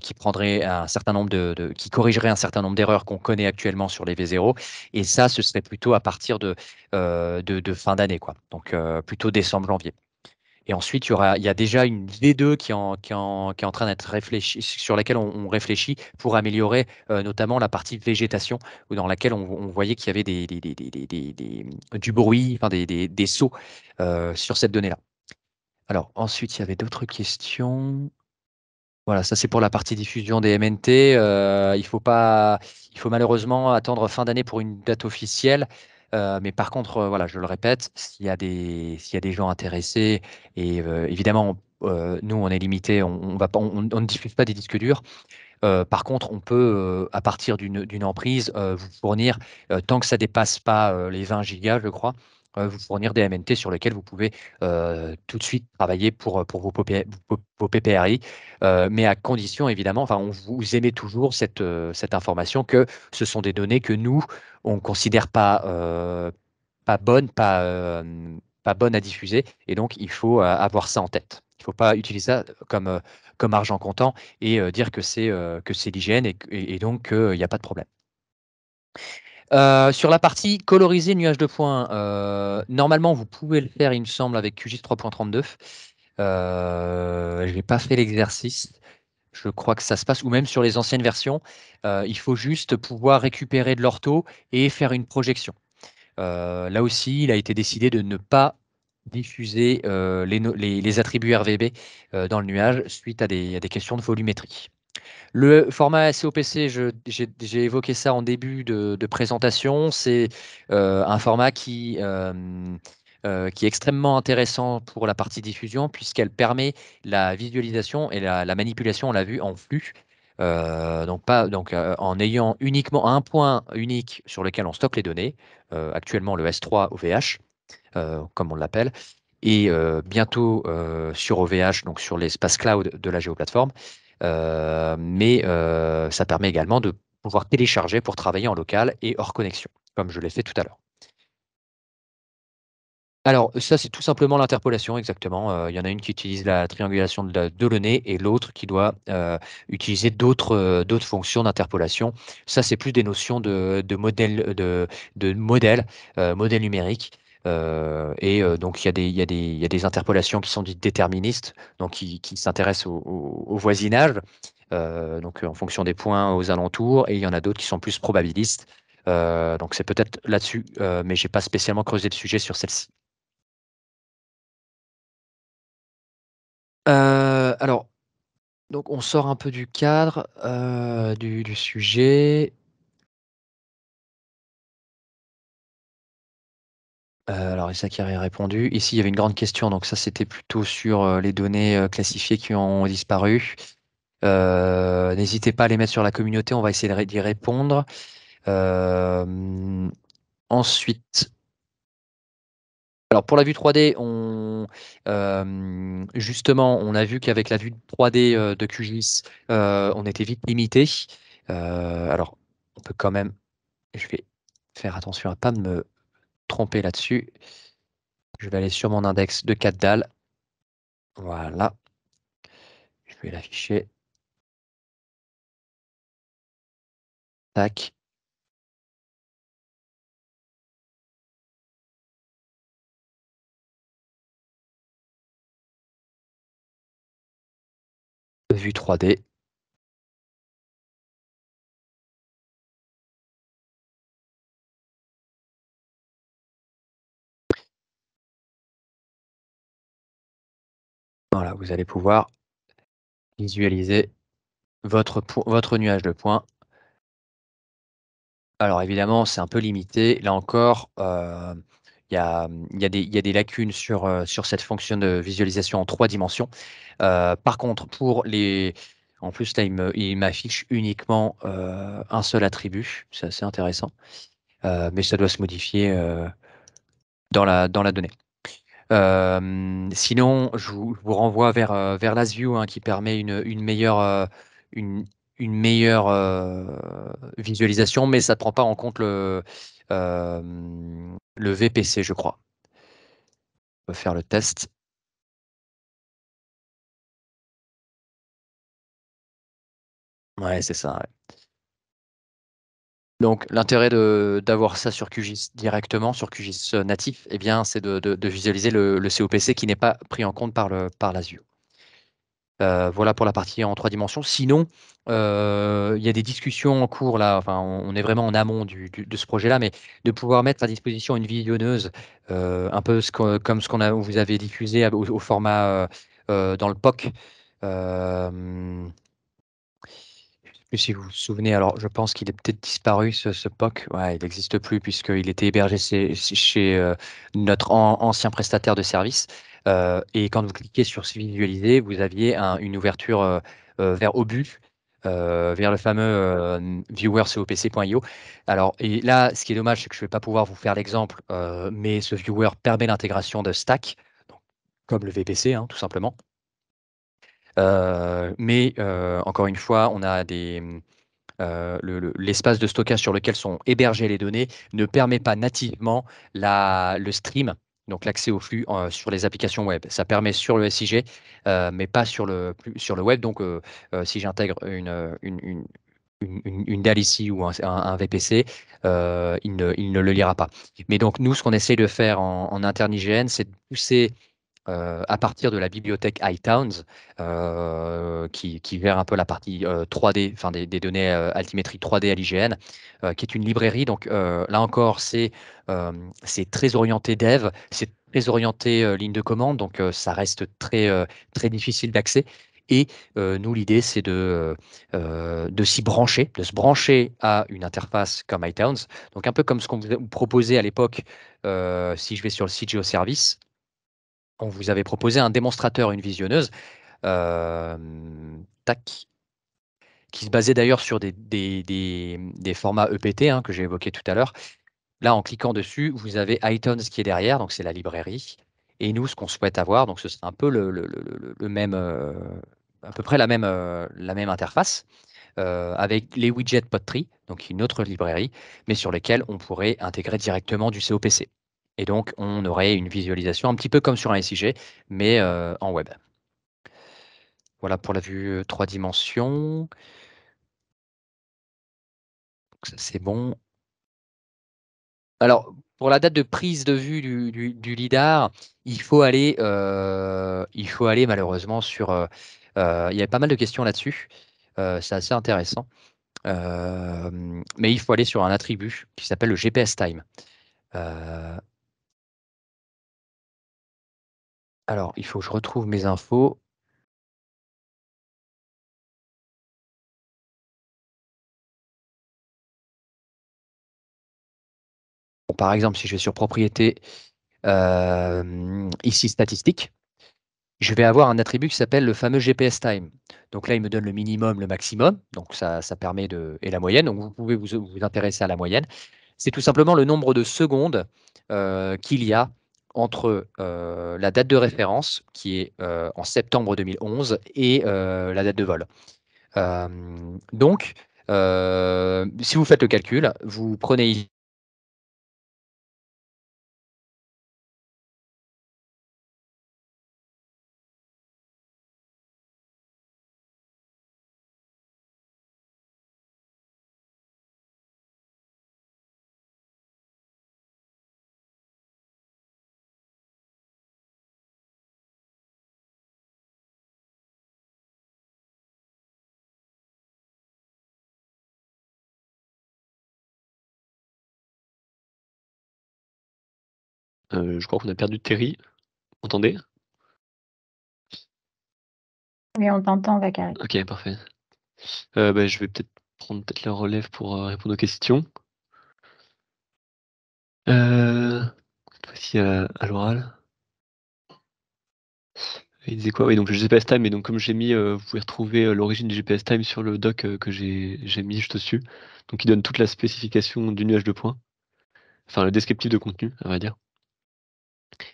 qui prendrait un certain nombre de, qui corrigerait un certain nombre d'erreurs qu'on connaît actuellement sur les V0, et ça, ce serait plutôt à partir de, de, fin d'année, quoi. Donc plutôt décembre-janvier. Et ensuite, il y, aura, il y a déjà une V2 qui, qui, est en train d'être réfléchie, sur laquelle on, réfléchit pour améliorer euh, notamment la partie végétation, dans laquelle on, voyait qu'il y avait des, mmh, du bruit, enfin des, sauts euh, sur cette donnée-là. Alors, ensuite, il y avait d'autres questions. Voilà, ça c'est pour la partie diffusion des MNT. Euh, il, faut pas, il faut malheureusement attendre fin d'année pour une date officielle. Euh, mais par contre, euh, voilà, je le répète, s'il y, a des, s'il y a des gens intéressés, et euh, évidemment, nous, on est limité, on, ne diffuse pas des disques durs. par contre, on peut, à partir d'une, d'une emprise, vous fournir, tant que ça dépasse pas les 20 gigas, je crois, euh, vous fournir des MNT sur lesquels vous pouvez euh, tout de suite travailler pour, euh, pour vos, PPRI, mais à condition évidemment, enfin, on vous émet toujours cette, cette information que ce sont des données que nous, on ne considère pas, pas bonnes, pas, pas bonnes à diffuser, et donc il faut avoir ça en tête. Il ne faut pas utiliser ça comme, comme argent comptant et dire que c'est l'hygiène et, et, donc qu'il n'y a pas de problème. Euh, sur la partie coloriser nuage de points, euh, normalement vous pouvez le faire, il me semble, avec QGIS 3.32. je n'ai pas fait l'exercice. Je crois que ça se passe, ou même sur les anciennes versions, euh, il faut juste pouvoir récupérer de l'ortho et faire une projection. là aussi, il a été décidé de ne pas diffuser les, attributs RVB dans le nuage suite à des questions de volumétrie. Le format SOPC, j'ai évoqué ça en début de, présentation, c'est euh, un format qui, euh, euh, qui, est extrêmement intéressant pour la partie diffusion puisqu'elle permet la visualisation et la, manipulation, on l'a vu, en flux. donc, pas, donc en ayant uniquement un point unique sur lequel on stocke les données, actuellement le S3 OVH, comme on l'appelle, et bientôt sur OVH, donc sur l'espace cloud de la géoplateforme. Euh, mais euh, ça permet également de pouvoir télécharger pour travailler en local et hors connexion, comme je l'ai fait tout à l'heure. Alors, ça, c'est tout simplement l'interpolation, exactement. Euh, il y en a une qui utilise la triangulation de Delaunay et l'autre qui doit utiliser d'autres fonctions d'interpolation. Ça, c'est plus des notions de, de modèle, de, de modèle, modèle numérique. Euh, et euh, donc, il y, a des, il, interpellations qui sont dites déterministes, donc qui, s'intéressent au, voisinage. Euh, donc en fonction des points aux alentours, et il y en a d'autres qui sont plus probabilistes. donc c'est peut-être là-dessus, mais je n'ai pas spécialement creusé le sujet sur celle-ci. alors, donc on sort un peu du cadre du, du, sujet. Euh, alors, Isaac a répondu. Ici, il y avait une grande question. Donc, ça, c'était plutôt sur euh, les données euh, classifiées qui ont disparu. N'hésitez pas à les mettre sur la communauté. On va essayer d'y répondre. ensuite, alors pour la vue 3D, on, justement, on a vu qu'avec la vue 3D de QGIS, on était vite limité. alors, on peut quand même, je vais faire attention à pas me tromper là-dessus. Je vais aller sur mon index de 4 dalles. Voilà. Je vais l'afficher. Tac. Vue 3D. Voilà, vous allez pouvoir visualiser votre, votre nuage de points. Alors évidemment, c'est un peu limité. Là encore, euh, il y, a, des lacunes sur, euh, sur cette fonction de visualisation en trois dimensions. Euh, par contre, pour les... En plus, là, il m'affiche uniquement un seul attribut. C'est assez intéressant. mais ça doit se modifier dans, la, dans la donnée sinon, je vous, renvoie vers, vers LastView hein, qui permet une, une meilleure, une, une meilleure visualisation, mais ça ne prend pas en compte le, le VPC, je crois. On peut faire le test. Ouais, c'est ça. Donc l'intérêt d'avoir ça sur QGIS directement, sur QGIS euh, natif, eh bien, c'est de, visualiser le, COPC qui n'est pas pris en compte par, le, par l'ASIO. Euh, voilà pour la partie en trois dimensions. Sinon, euh, il y a des discussions en cours là. Enfin, on est vraiment en amont de ce projet-là, mais de pouvoir mettre à disposition une visionneuse, un peu comme ce qu'on vous avez diffusé au, au format dans le POC si vous vous souvenez, alors je pense qu'il est peut-être disparu ce, POC. il n'existe plus puisqu'il était hébergé chez, euh, notre ancien prestataire de service. Euh, et quand vous cliquez sur visualiser, vous aviez une ouverture euh, vers Obus, vers le fameux viewer copc.io. Alors, et là, ce qui est dommage, c'est que je ne vais pas pouvoir vous faire l'exemple, mais ce viewer permet l'intégration de Stack, comme le VPC, hein, tout simplement. Euh, mais euh, encore une fois, on a des euh, l'espace de stockage sur lequel sont hébergées les données ne permet pas nativement la, le stream, donc l'accès au flux sur les applications web. Ça permet sur le SIG, mais pas sur le, sur le web. Donc, si j'intègre une, une, DAL ici ou un, VPC, il ne, le lira pas. Mais donc, nous, ce qu'on essaie de faire en, en interne IGN, c'est de pousser euh, à partir de la bibliothèque iTowns, euh, qui, qui, gère un peu la partie 3D, euh, enfin des, données altimétriques 3D à l'IGN, qui est une librairie. Donc là encore, c'est très orienté dev, c'est très orienté ligne de commande, donc ça reste très, très difficile d'accès. Et nous, l'idée, c'est de, de s'y brancher, de se brancher à une interface comme iTowns. Donc, un peu comme ce qu'on vous proposait à l'époque, si je vais sur le site GeoService, on vous avait proposé un démonstrateur, une visionneuse, euh, tac, qui se basait d'ailleurs sur des, formats EPT hein, que j'ai évoqué tout à l'heure. Là, en cliquant dessus, vous avez iTunes qui est derrière, donc c'est la librairie. Et nous, ce qu'on souhaite avoir, donc un peu le, même, euh, à peu près la même, euh, la même interface. avec les widgets Podtree, donc une autre librairie, mais sur lesquels on pourrait intégrer directement du COPC. Et donc, on aurait une visualisation un petit peu comme sur un SIG, mais euh, en web. Voilà pour la vue 3 euh, dimensions. C'est bon. Alors, pour la date de prise de vue du, LIDAR, il faut aller, euh, il faut aller malheureusement sur... il y a pas mal de questions là-dessus. C'est assez intéressant. mais il faut aller sur un attribut qui s'appelle le GPS time. Alors, il faut que je retrouve mes infos. par exemple, si je vais sur propriété, euh, ici statistique, je vais avoir un attribut qui s'appelle le fameux GPS time. Donc là, il me donne le minimum, le maximum, donc ça, permet de et la moyenne. Donc vous pouvez vous, intéresser à la moyenne. C'est tout simplement le nombre de secondes euh, qu'il y a entre euh, la date de référence, qui est euh, en septembre 2011, et euh, la date de vol. donc, si vous faites le calcul, vous prenez Euh, je crois qu'on a perdu Terry. entendez Mais on t'entend, Zachary. Ok, parfait. Euh, bah, je vais peut-être prendre peut-être la relève pour euh, répondre aux questions. Voici à, à l'oral. Il disait quoi Oui, donc le GPS Time, et donc comme j'ai mis, vous pouvez retrouver l'origine du GPS Time sur le doc que j'ai mis juste dessus. Donc il donne toute la spécification du nuage de points. Enfin, le descriptif de contenu, on va dire.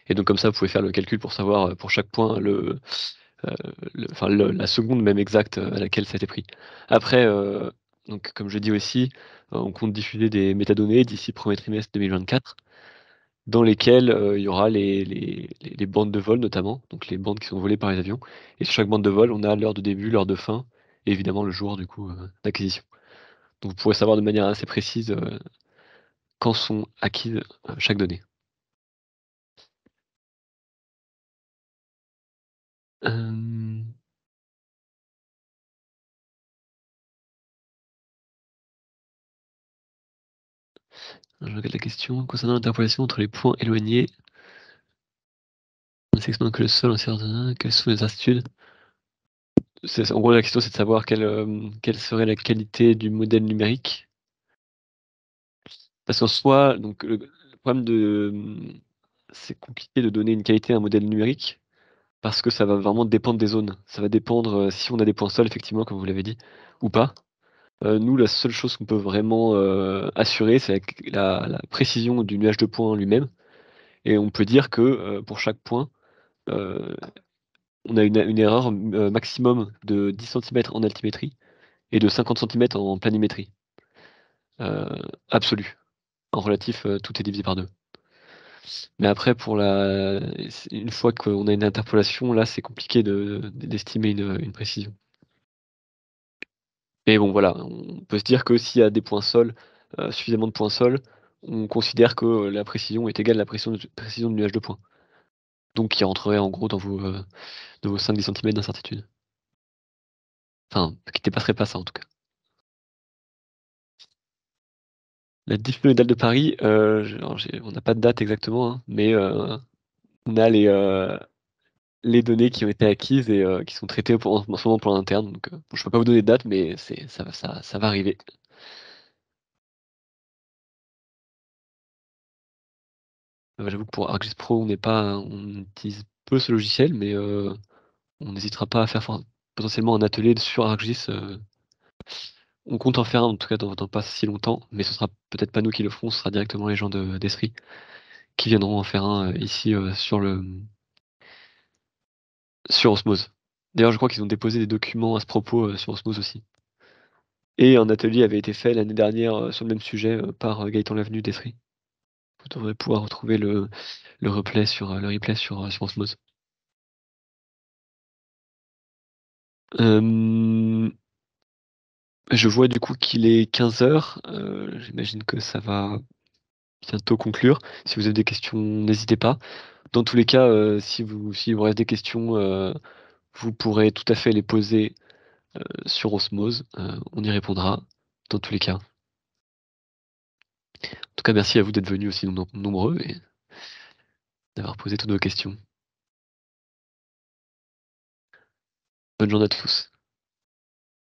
Et donc comme ça, vous pouvez faire le calcul pour savoir euh, pour chaque point euh, le, la seconde même exacte euh, à laquelle ça a été pris. Après, donc, comme je dis aussi, on compte diffuser des métadonnées d'ici premier trimestre 2024, dans lesquelles il y aura les, les, bandes de vol notamment, donc les bandes qui sont volées par les avions. Et sur chaque bande de vol, on a l'heure de début, l'heure de fin, et évidemment le jour du coup d'acquisition. Donc vous pourrez savoir de manière assez précise quand sont acquises chaque donnée. Je regarde la question. Concernant l'interpolation entre les points éloignés, on s'explique que le sol en sert de quelles sont les astuces En gros, la question, c'est de savoir quelle, serait la qualité du modèle numérique. Parce qu'en soi, donc, le, le problème de. C'est compliqué de donner une qualité à un modèle numérique parce que ça va vraiment dépendre des zones. Ça va dépendre euh, si on a des points seuls, effectivement, comme vous l'avez dit, ou pas. Euh, nous, la seule chose qu'on peut vraiment euh, assurer, c'est la, précision du nuage de points lui-même. Et on peut dire que pour chaque point, on a une, une erreur maximum de 10 cm en altimétrie et de 50 cm en planimétrie. absolue. En relatif, tout est divisé par deux. Mais après, pour la, une fois qu'on a une interpolation, là, c'est compliqué d'estimer une, une, précision. Mais bon, voilà, on peut se dire que s'il y a des points sols, euh, suffisamment de points sols, on considère que euh, la précision est égale à la précision, de, précision du nuage de points. Donc, qui rentrerait en gros dans vos, euh, vos 5-10 cm d'incertitude. Enfin, qui ne dépasserait pas ça en tout cas. La Diplomodale de Paris, euh, on n'a pas de date exactement, hein, mais euh, on a euh, les, données qui ont été acquises et qui sont traitées en ce moment pour l'interne. Donc, je ne peux pas vous donner de date, mais ça, ça va arriver. Ah bah, j'avoue que pour ArcGIS Pro, on n'est pas, on utilise peu ce logiciel, mais on n'hésitera pas à faire potentiellement un atelier sur ArcGIS on compte en faire un, en tout cas dans, pas si longtemps, mais ce sera peut-être pas nous qui le ferons, ce sera directement les gens d'Esri qui viendront en faire un euh, ici euh, sur le sur Osmose. D'ailleurs, je crois qu'ils ont déposé des documents à ce propos euh, sur osmos aussi. Et un atelier avait été fait l'année dernière sur le même sujet par Gaëtan L'Avenue d'Esri. Vous devrez pouvoir retrouver le, replay sur le replay sur, sur je vois du coup qu'il est 15h. Euh, j'imagine que ça va bientôt conclure. Si vous avez des questions, n'hésitez pas. Dans tous les cas, euh, si vous s'il vous reste des questions, euh, vous pourrez tout à fait les poser sur Osmose. on y répondra dans tous les cas. En tout cas, merci à vous d'être venus aussi nombreux et d'avoir posé toutes vos questions. Bonne journée à tous.